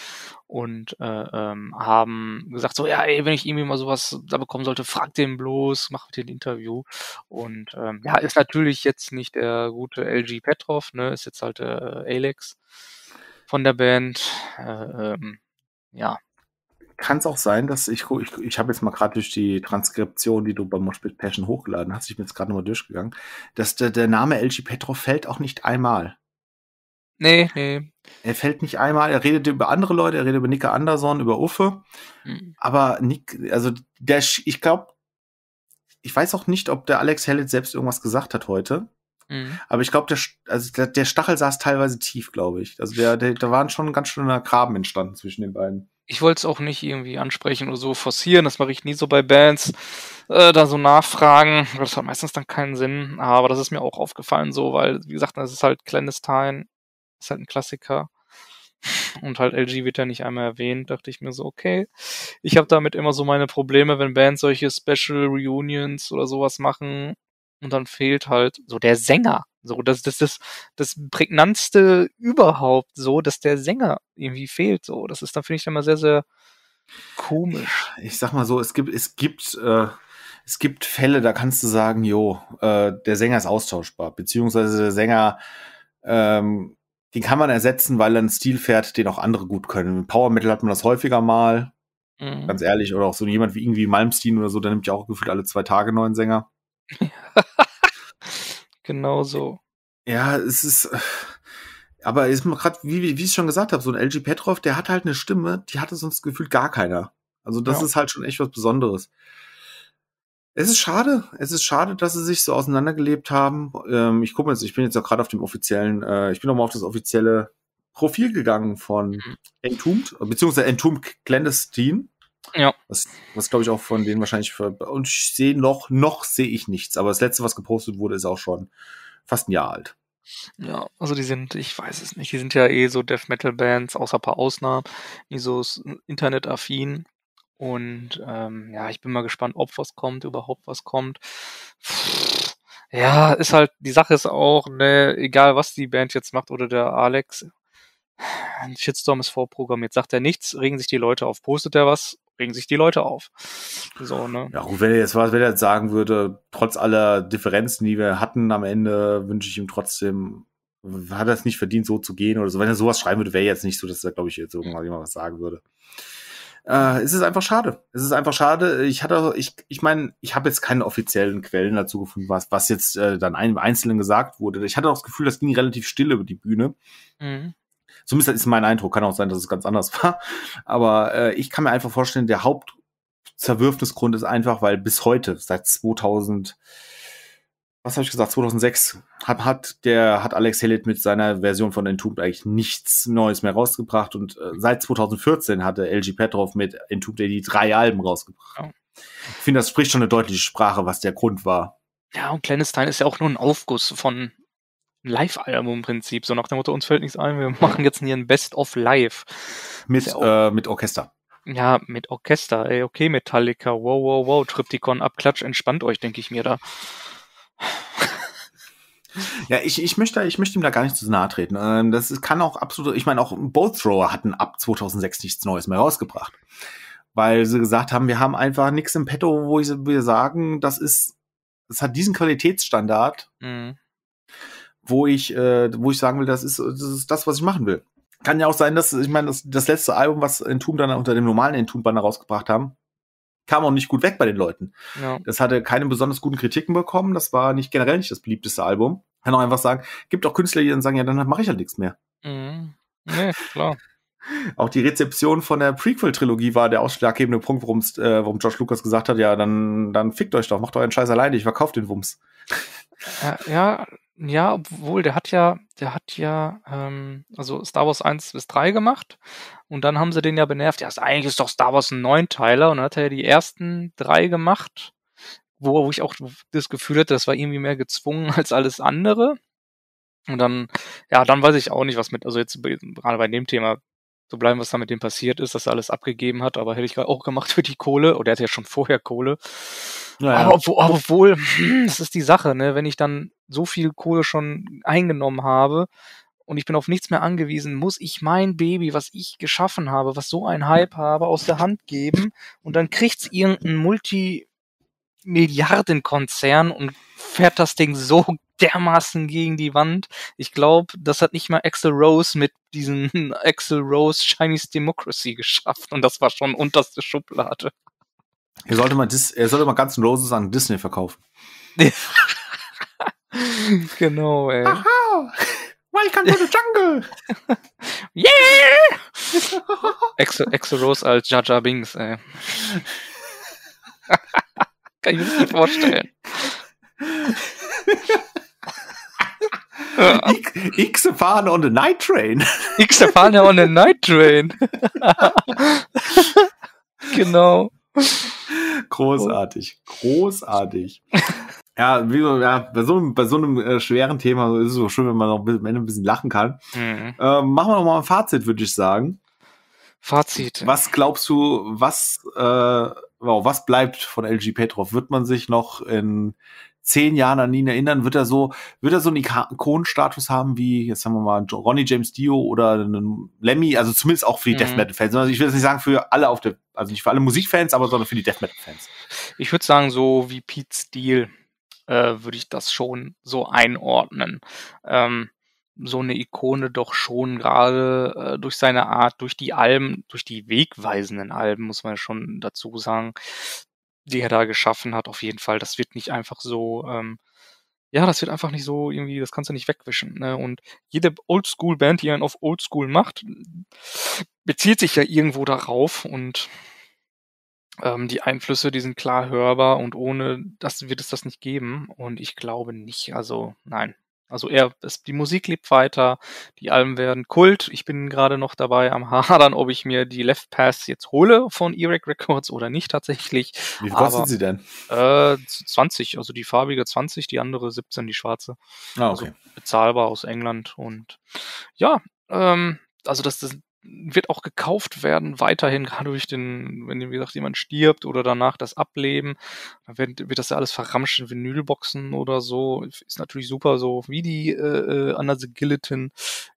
und äh, ähm, haben gesagt, so ja, ey, wenn ich irgendwie mal sowas da bekommen sollte, frag den bloß, mach mit dem Interview. Und ähm, ja, ist natürlich jetzt nicht der gute LG Petrov, ne, ist jetzt halt äh, Alex von der Band. Äh, ähm, ja, kann es auch sein, dass ich, ich, ich habe jetzt mal gerade durch die Transkription, die du bei Moshpit Passion hochgeladen hast, ich bin jetzt gerade nochmal durchgegangen, dass der, der Name LG Petro fällt auch nicht einmal. Nee, nee. Er fällt nicht einmal, er redet über andere Leute, er redet über Nicke Anderson, über Uffe. Mhm. Aber Nick, also der, ich glaube, ich weiß auch nicht, ob der Alex Hellet selbst irgendwas gesagt hat heute. Mhm. Aber ich glaube, der, also der, der, Stachel saß teilweise tief, glaube ich. Also der, der, da waren schon ganz schöner Graben entstanden zwischen den beiden ich wollte es auch nicht irgendwie ansprechen oder so forcieren. Das mache ich nie so bei Bands, äh, da so nachfragen. Das hat meistens dann keinen Sinn. Aber das ist mir auch aufgefallen so, weil, wie gesagt, das ist halt Clandestine, ist halt ein Klassiker. Und halt LG wird ja nicht einmal erwähnt, dachte ich mir so, okay. Ich habe damit immer so meine Probleme, wenn Bands solche Special Reunions oder sowas machen und dann fehlt halt so der Sänger. So, das, das ist das prägnantste überhaupt so, dass der Sänger irgendwie fehlt. So, das ist dann, finde ich, immer sehr, sehr komisch. Ich sag mal so, es gibt, es gibt, äh, es gibt Fälle, da kannst du sagen, jo, äh, der Sänger ist austauschbar, beziehungsweise der Sänger, ähm, den kann man ersetzen, weil er einen Stil fährt, den auch andere gut können. Mit Power Metal hat man das häufiger mal, mhm. ganz ehrlich, oder auch so jemand wie irgendwie Malmsteen oder so, der nimmt ja auch gefühlt alle zwei Tage neuen Sänger. [LAUGHS] genauso. Ja, es ist. Äh, aber ist mir gerade, wie, wie ich schon gesagt habe, so ein LG Petrov, der hat halt eine Stimme, die hatte sonst gefühlt gar keiner. Also das ja. ist halt schon echt was Besonderes. Es ist schade. Es ist schade, dass sie sich so auseinandergelebt haben. Ähm, ich gucke jetzt, ich bin jetzt ja gerade auf dem offiziellen, äh, ich bin nochmal auf das offizielle Profil gegangen von mhm. Entombed, beziehungsweise Entombed Clandestine. Ja. Was, was glaube ich auch von denen wahrscheinlich für, und ich sehe noch, noch sehe ich nichts, aber das letzte, was gepostet wurde, ist auch schon fast ein Jahr alt. Ja, also die sind, ich weiß es nicht, die sind ja eh so Death Metal Bands, außer paar Ausnahmen, die so internetaffin. Und ähm, ja, ich bin mal gespannt, ob was kommt, überhaupt was kommt. Ja, ist halt, die Sache ist auch, ne, egal was die Band jetzt macht oder der Alex, ein Shitstorm ist vorprogrammiert. Sagt er nichts, regen sich die Leute auf, postet er was, regen sich die Leute auf. So, ne? Ja, gut, wenn er jetzt was wenn er jetzt sagen würde, trotz aller Differenzen, die wir hatten am Ende, wünsche ich ihm trotzdem, hat er es nicht verdient, so zu gehen oder so. Wenn er sowas schreiben würde, wäre jetzt nicht so, dass er, glaube ich, jetzt irgendwann jemand was sagen würde. Äh, es ist einfach schade. Es ist einfach schade. Ich hatte, ich, ich meine, ich habe jetzt keine offiziellen Quellen dazu gefunden, was, was jetzt äh, dann einem Einzelnen gesagt wurde. Ich hatte auch das Gefühl, das ging relativ still über die Bühne. Mhm. Zumindest ist mein Eindruck. Kann auch sein, dass es ganz anders [LAUGHS] war. Aber äh, ich kann mir einfach vorstellen, der Hauptzerwürfnisgrund ist einfach, weil bis heute, seit 2000, was habe ich gesagt, 2006 hat, hat der hat Alex Hillett mit seiner Version von Entombed eigentlich nichts Neues mehr rausgebracht und äh, seit 2014 hatte LG Petrov mit Entombed die drei Alben rausgebracht. Ich finde, das spricht schon eine deutliche Sprache, was der Grund war. Ja, und Kleines Teil ist ja auch nur ein Aufguss von Live-Album im Prinzip, so nach dem Motto, uns fällt nichts ein, wir machen jetzt hier ein Best-of Live. Mit, äh, mit Orchester. Ja, mit Orchester, ey, okay, Metallica, wow, wow, wow, Triptychon, Abklatsch, entspannt euch, denke ich mir da. [LAUGHS] Ja, ich, ich, möchte, ich möchte ihm da gar nicht zu nahe treten. Ähm, das kann auch absolut, ich meine, auch Bolt Thrower hatten ab 2006 nichts Neues mehr rausgebracht. Weil sie gesagt haben, wir haben einfach nichts im Petto, wo wir sagen, das ist, es hat diesen Qualitätsstandard. Mhm wo ich, äh, wo ich sagen will, das ist, das ist das, was ich machen will. Kann ja auch sein, dass, ich meine, das, das letzte Album, was Entomb dann unter dem normalen entomb banner rausgebracht haben, kam auch nicht gut weg bei den Leuten. Ja. Das hatte keine besonders guten Kritiken bekommen. Das war nicht generell nicht das beliebteste Album. Kann auch einfach sagen, gibt auch Künstler, die dann sagen, ja, dann mache ich halt nichts mehr. Mhm. Nee, klar. [LAUGHS] Auch die Rezeption von der Prequel-Trilogie war der ausschlaggebende Punkt, warum äh, warum George Lucas gesagt hat, ja, dann, dann fickt euch doch, macht euren Scheiß alleine, ich verkaufe den Wumms. Ja, ja, ja, obwohl, der hat ja, der hat ja, ähm, also Star Wars 1 bis 3 gemacht und dann haben sie den ja genervt, ja, eigentlich ist doch Star Wars ein Neunteiler und dann hat er ja die ersten drei gemacht, wo, wo ich auch das Gefühl hatte, das war irgendwie mehr gezwungen [LAUGHS] als alles andere. Und dann, ja, dann weiß ich auch nicht, was mit, also jetzt gerade bei dem Thema so bleiben, was da mit dem passiert ist, dass er alles abgegeben hat, aber hätte ich auch gemacht für die Kohle, oder er hat ja schon vorher Kohle. Naja. Aber obwohl, obwohl, [CLEARS THROAT] das ist die Sache, ne, wenn ich dann so viel Kohle schon eingenommen habe und ich bin auf nichts mehr angewiesen, muss ich mein Baby, was ich geschaffen habe, was so ein Hype habe, aus der Hand geben und dann kriegt's irgendein Multimilliardenkonzern und fährt das Ding so [LAUGHS] dermaßen gegen die Wand. Ich glaube, das hat nicht mal Axel Rose mit diesen [LAUGHS] Axel Rose Chinese Democracy geschafft und das war schon unterste Schublade. Er sollte mal, Dis er sollte mal ganzen Roses an Disney verkaufen. [LAUGHS] [LAUGHS] genau, ey. Aha! Welcome to the Jungle! [LAUGHS] yeah! [LAUGHS] Exo, Rose als Jaja Bings, ey. Kann ich mir das nicht vorstellen. x fahren on the Night Train. x fahren ja on the Night Train. genau. Großartig, großartig. Ja, wie, so, ja bei so einem, bei so einem äh, schweren Thema ist es so schön, wenn man noch am Ende ein bisschen lachen kann. Mhm. Ähm, machen wir noch mal ein Fazit, würde ich sagen. Fazit. Was glaubst du, was, äh, wow, was bleibt von LG Petrov? Wird man sich noch in zehn Jahren an ihn erinnern? Wird er so, wird er so einen Ikonenstatus haben wie, jetzt haben wir mal Ronnie James Dio oder einen Lemmy, also zumindest auch für die mhm. Death Metal Fans. Also ich will jetzt nicht sagen für alle auf der, also nicht für alle Musikfans, aber sondern für die Death Metal Fans. Ich würde sagen so wie Pete Steele äh, würde ich das schon so einordnen. Ähm, so eine Ikone doch schon gerade äh, durch seine Art, durch die Alben, durch die wegweisenden Alben, muss man schon dazu sagen, die er da geschaffen hat, auf jeden Fall. Das wird nicht einfach so, ähm, ja, das wird einfach nicht so irgendwie, das kannst du nicht wegwischen. Ne? Und jede Oldschool-Band, die einen auf Oldschool macht, bezieht sich ja irgendwo darauf und ähm, die Einflüsse, die sind klar hörbar und ohne das wird es das nicht geben. Und ich glaube nicht. Also nein. Also eher, es, die Musik lebt weiter, die Alben werden Kult. Ich bin gerade noch dabei am [LAUGHS] Hadern, ob ich mir die Left Pass jetzt hole von Erec Records oder nicht tatsächlich. Wie viel kostet sie denn? Äh, 20, also die farbige 20, die andere 17, die schwarze. Ah, also, okay. Also bezahlbar aus England. Und ja, ähm, also das, das, wird auch gekauft werden, weiterhin, gerade durch den, wenn, wie gesagt, jemand stirbt oder danach das Ableben, dann wird, wird das ja alles verramscht in Vinylboxen oder so. Ist natürlich super, so wie die äh, äh Under the Guillotine,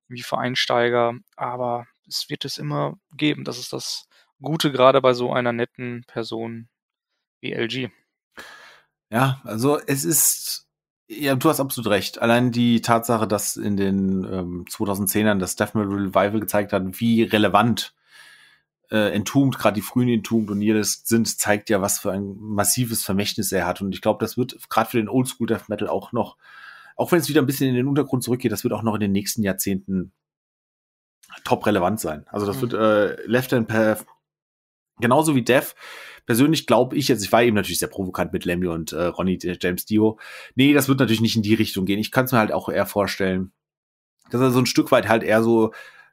wie für Einsteiger, aber es wird es immer geben. Das ist das Gute, gerade bei so einer netten Person wie LG. Ja, also es ist ja, du hast absolut recht. Allein die Tatsache, dass in den ähm, 2010ern das Death Metal Revival gezeigt hat, wie relevant äh, Entombed, gerade die frühen Entombed und jedes sind, zeigt ja, was für ein massives Vermächtnis er hat. Und ich glaube, das wird gerade für den Oldschool Death Metal auch noch, auch wenn es wieder ein bisschen in den Untergrund zurückgeht, das wird auch noch in den nächsten Jahrzehnten top relevant sein. Also das mhm. wird äh, Left and Path genauso wie Death persönlich glaube ich jetzt, ich war eben natürlich sehr provokant mit Lemmy und äh, Ronnie James Dio. Nee, das wird natürlich nicht in die Richtung gehen. Ich kann es mir halt auch eher vorstellen, dass er so ein Stück weit halt eher so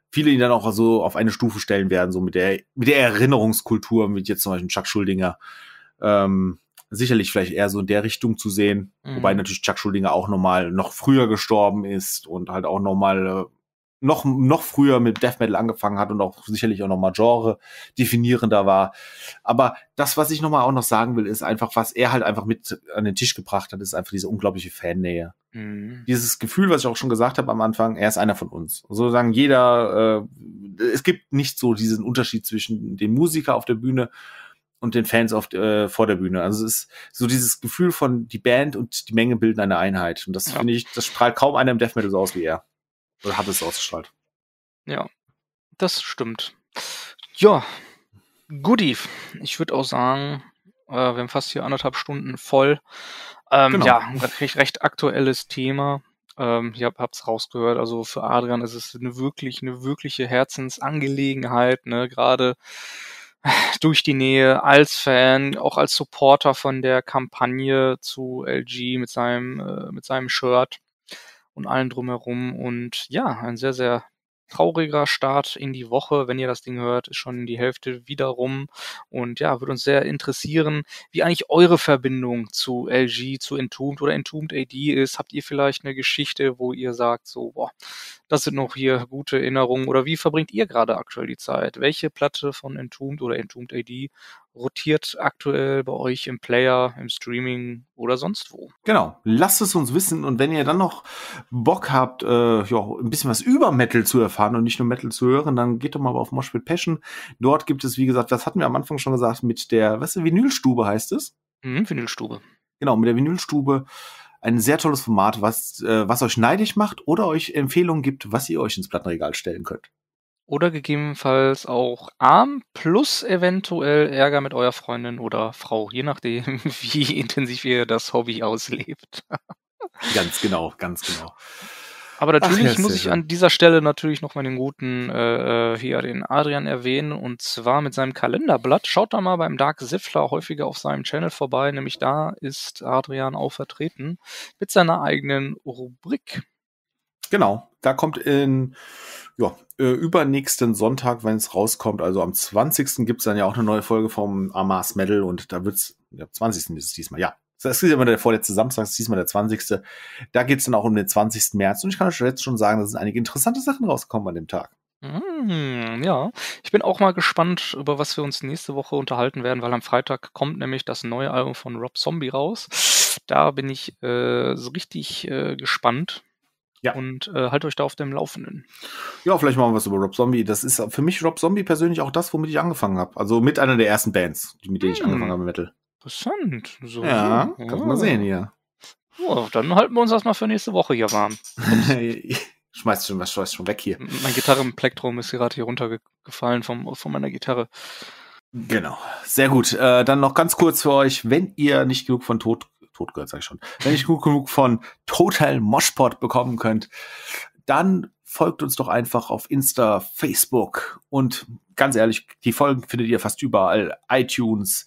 viele ihn dann auch so auf eine Stufe stellen werden, so mit der, mit der Erinnerungskultur, mit jetzt zum Beispiel Chuck Schuldinger. Ähm, sicherlich vielleicht eher so in der Richtung zu sehen, mhm. wobei natürlich Chuck Schuldinger auch nochmal noch früher gestorben ist und halt auch nochmal äh, noch, noch früher mit Death Metal angefangen hat und auch sicherlich auch nochmal Genre definierender war. Aber das, was ich nochmal auch noch sagen will, ist einfach, was er halt einfach mit an den Tisch gebracht hat, ist einfach diese unglaubliche Fannähe. Mhm. Dieses Gefühl, was ich auch schon gesagt habe am Anfang, er ist einer von uns. Sozusagen jeder, äh, es gibt nicht so diesen Unterschied zwischen dem Musiker auf der Bühne und den Fans auf, äh, vor der Bühne. Also es ist so dieses Gefühl von die Band und die Menge bilden eine Einheit. Und das ja. finde ich, das strahlt kaum einer im Death Metal so aus wie er. Oder hat es ausgestrahlt. Ja, das stimmt. Ja, goodie. Ich würde auch sagen, äh, wir haben fast hier anderthalb Stunden voll. Ähm, genau. Ja, recht, recht aktuelles Thema. Ähm, ich hab, es rausgehört. Also für Adrian ist es eine wirklich, eine wirkliche Herzensangelegenheit. Ne? Gerade durch die Nähe als Fan, auch als Supporter von der Kampagne zu LG mit seinem äh, mit seinem Shirt und allen drumherum. Und ja, ein sehr, sehr trauriger Start in die Woche. Wenn ihr das Ding hört, ist schon die Hälfte wieder rum. Und ja, würde uns sehr interessieren, wie eigentlich eure Verbindung zu LG, zu Entombed oder Entombed AD ist. Habt ihr vielleicht eine Geschichte, wo ihr sagt, so, boah, das sind noch hier gute Erinnerungen? Oder wie verbringt ihr gerade aktuell die Zeit? Welche Platte von Entombed oder Entombed AD rotiert aktuell bei euch im Player, im Streaming oder sonst wo. Genau, lasst es uns wissen und wenn ihr dann noch Bock habt, äh, ja, ein bisschen was über Metal zu erfahren und nicht nur Metal zu hören, dann geht doch mal auf Mosh Passion. Dort gibt es, wie gesagt, das hatten wir am Anfang schon gesagt, mit der, was ist Vinylstube heißt es? Mhm, Vinylstube. Genau, mit der Vinylstube ein sehr tolles Format, was, äh, was euch neidisch macht oder euch Empfehlungen gibt, was ihr euch ins Plattenregal stellen könnt oder gegebenenfalls auch arm plus eventuell Ärger mit eurer Freundin oder Frau, je nachdem, [LAUGHS] wie intensiv ihr das Hobby auslebt. ganz genau, ganz genau. Aber natürlich Ach, muss ich an dieser Stelle natürlich noch mal den guten äh, äh, hier, den Adrian erwähnen und zwar mit seinem Kalenderblatt. Schaut da mal beim Dark Siffler häufiger auf seinem Channel vorbei, nämlich da ist Adrian auch vertreten mit seiner eigenen Rubrik. Genau, da kommt in ja, äh, übernächsten Sonntag, wenn es rauskommt, also am 20. gibt es dann ja auch eine neue Folge vom Amas Medal und da wird es, ja, 20. ist es diesmal, ja. Das ist ja immer der vorletzte Samstag, das ist diesmal der 20. Da geht es dann auch um den 20. März und ich kann euch jetzt schon sagen, da sind einige interessante Sachen rausgekommen an dem Tag. Mhm, ja, ich bin auch mal gespannt, über was wir uns nächste Woche unterhalten werden, weil am Freitag kommt nämlich das neue Album von Rob Zombie raus. Da bin ich äh, so richtig äh, gespannt ja. Und äh, halt euch da auf dem Laufenden. Ja, vielleicht machen wir was über Rob Zombie. Das ist für mich Rob Zombie persönlich auch das, womit ich angefangen habe. Also mit einer der ersten Bands, mit denen hm. ich angefangen habe im Metal. Interessant. So, ja, so. kannst oh. mal sehen hier. Oh, dann halten wir uns erstmal für nächste Woche hier warm. [LAUGHS] schmeißt schon, schmeißt schon weg hier. Mein Gitarrenplektrum ist gerade hier runtergefallen vom, von meiner Gitarre. Genau, sehr gut. Äh, dann noch ganz kurz für euch, wenn ihr nicht genug von Tod tot gehört, sag ich schon. Wenn ihr gut genug von Total Moshpot bekommen könnt, dann folgt uns doch einfach auf Insta, Facebook und ganz ehrlich, die Folgen findet ihr fast überall. iTunes,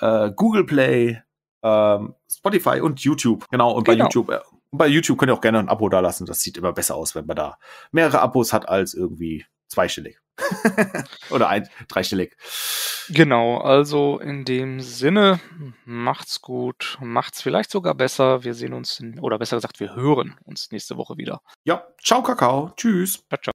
äh, Google Play, äh, Spotify und YouTube. Genau, und genau. bei YouTube. Äh, bei YouTube könnt ihr auch gerne ein Abo dalassen. Das sieht immer besser aus, wenn man da mehrere Abos hat als irgendwie zweistellig. [LAUGHS] Oder ein, dreistellig. Genau, also in dem Sinne, macht's gut, macht's vielleicht sogar besser. Wir sehen uns, in, oder besser gesagt, wir hören uns nächste Woche wieder. Ja, ciao, Kakao. Tschüss. Ciao, ciao.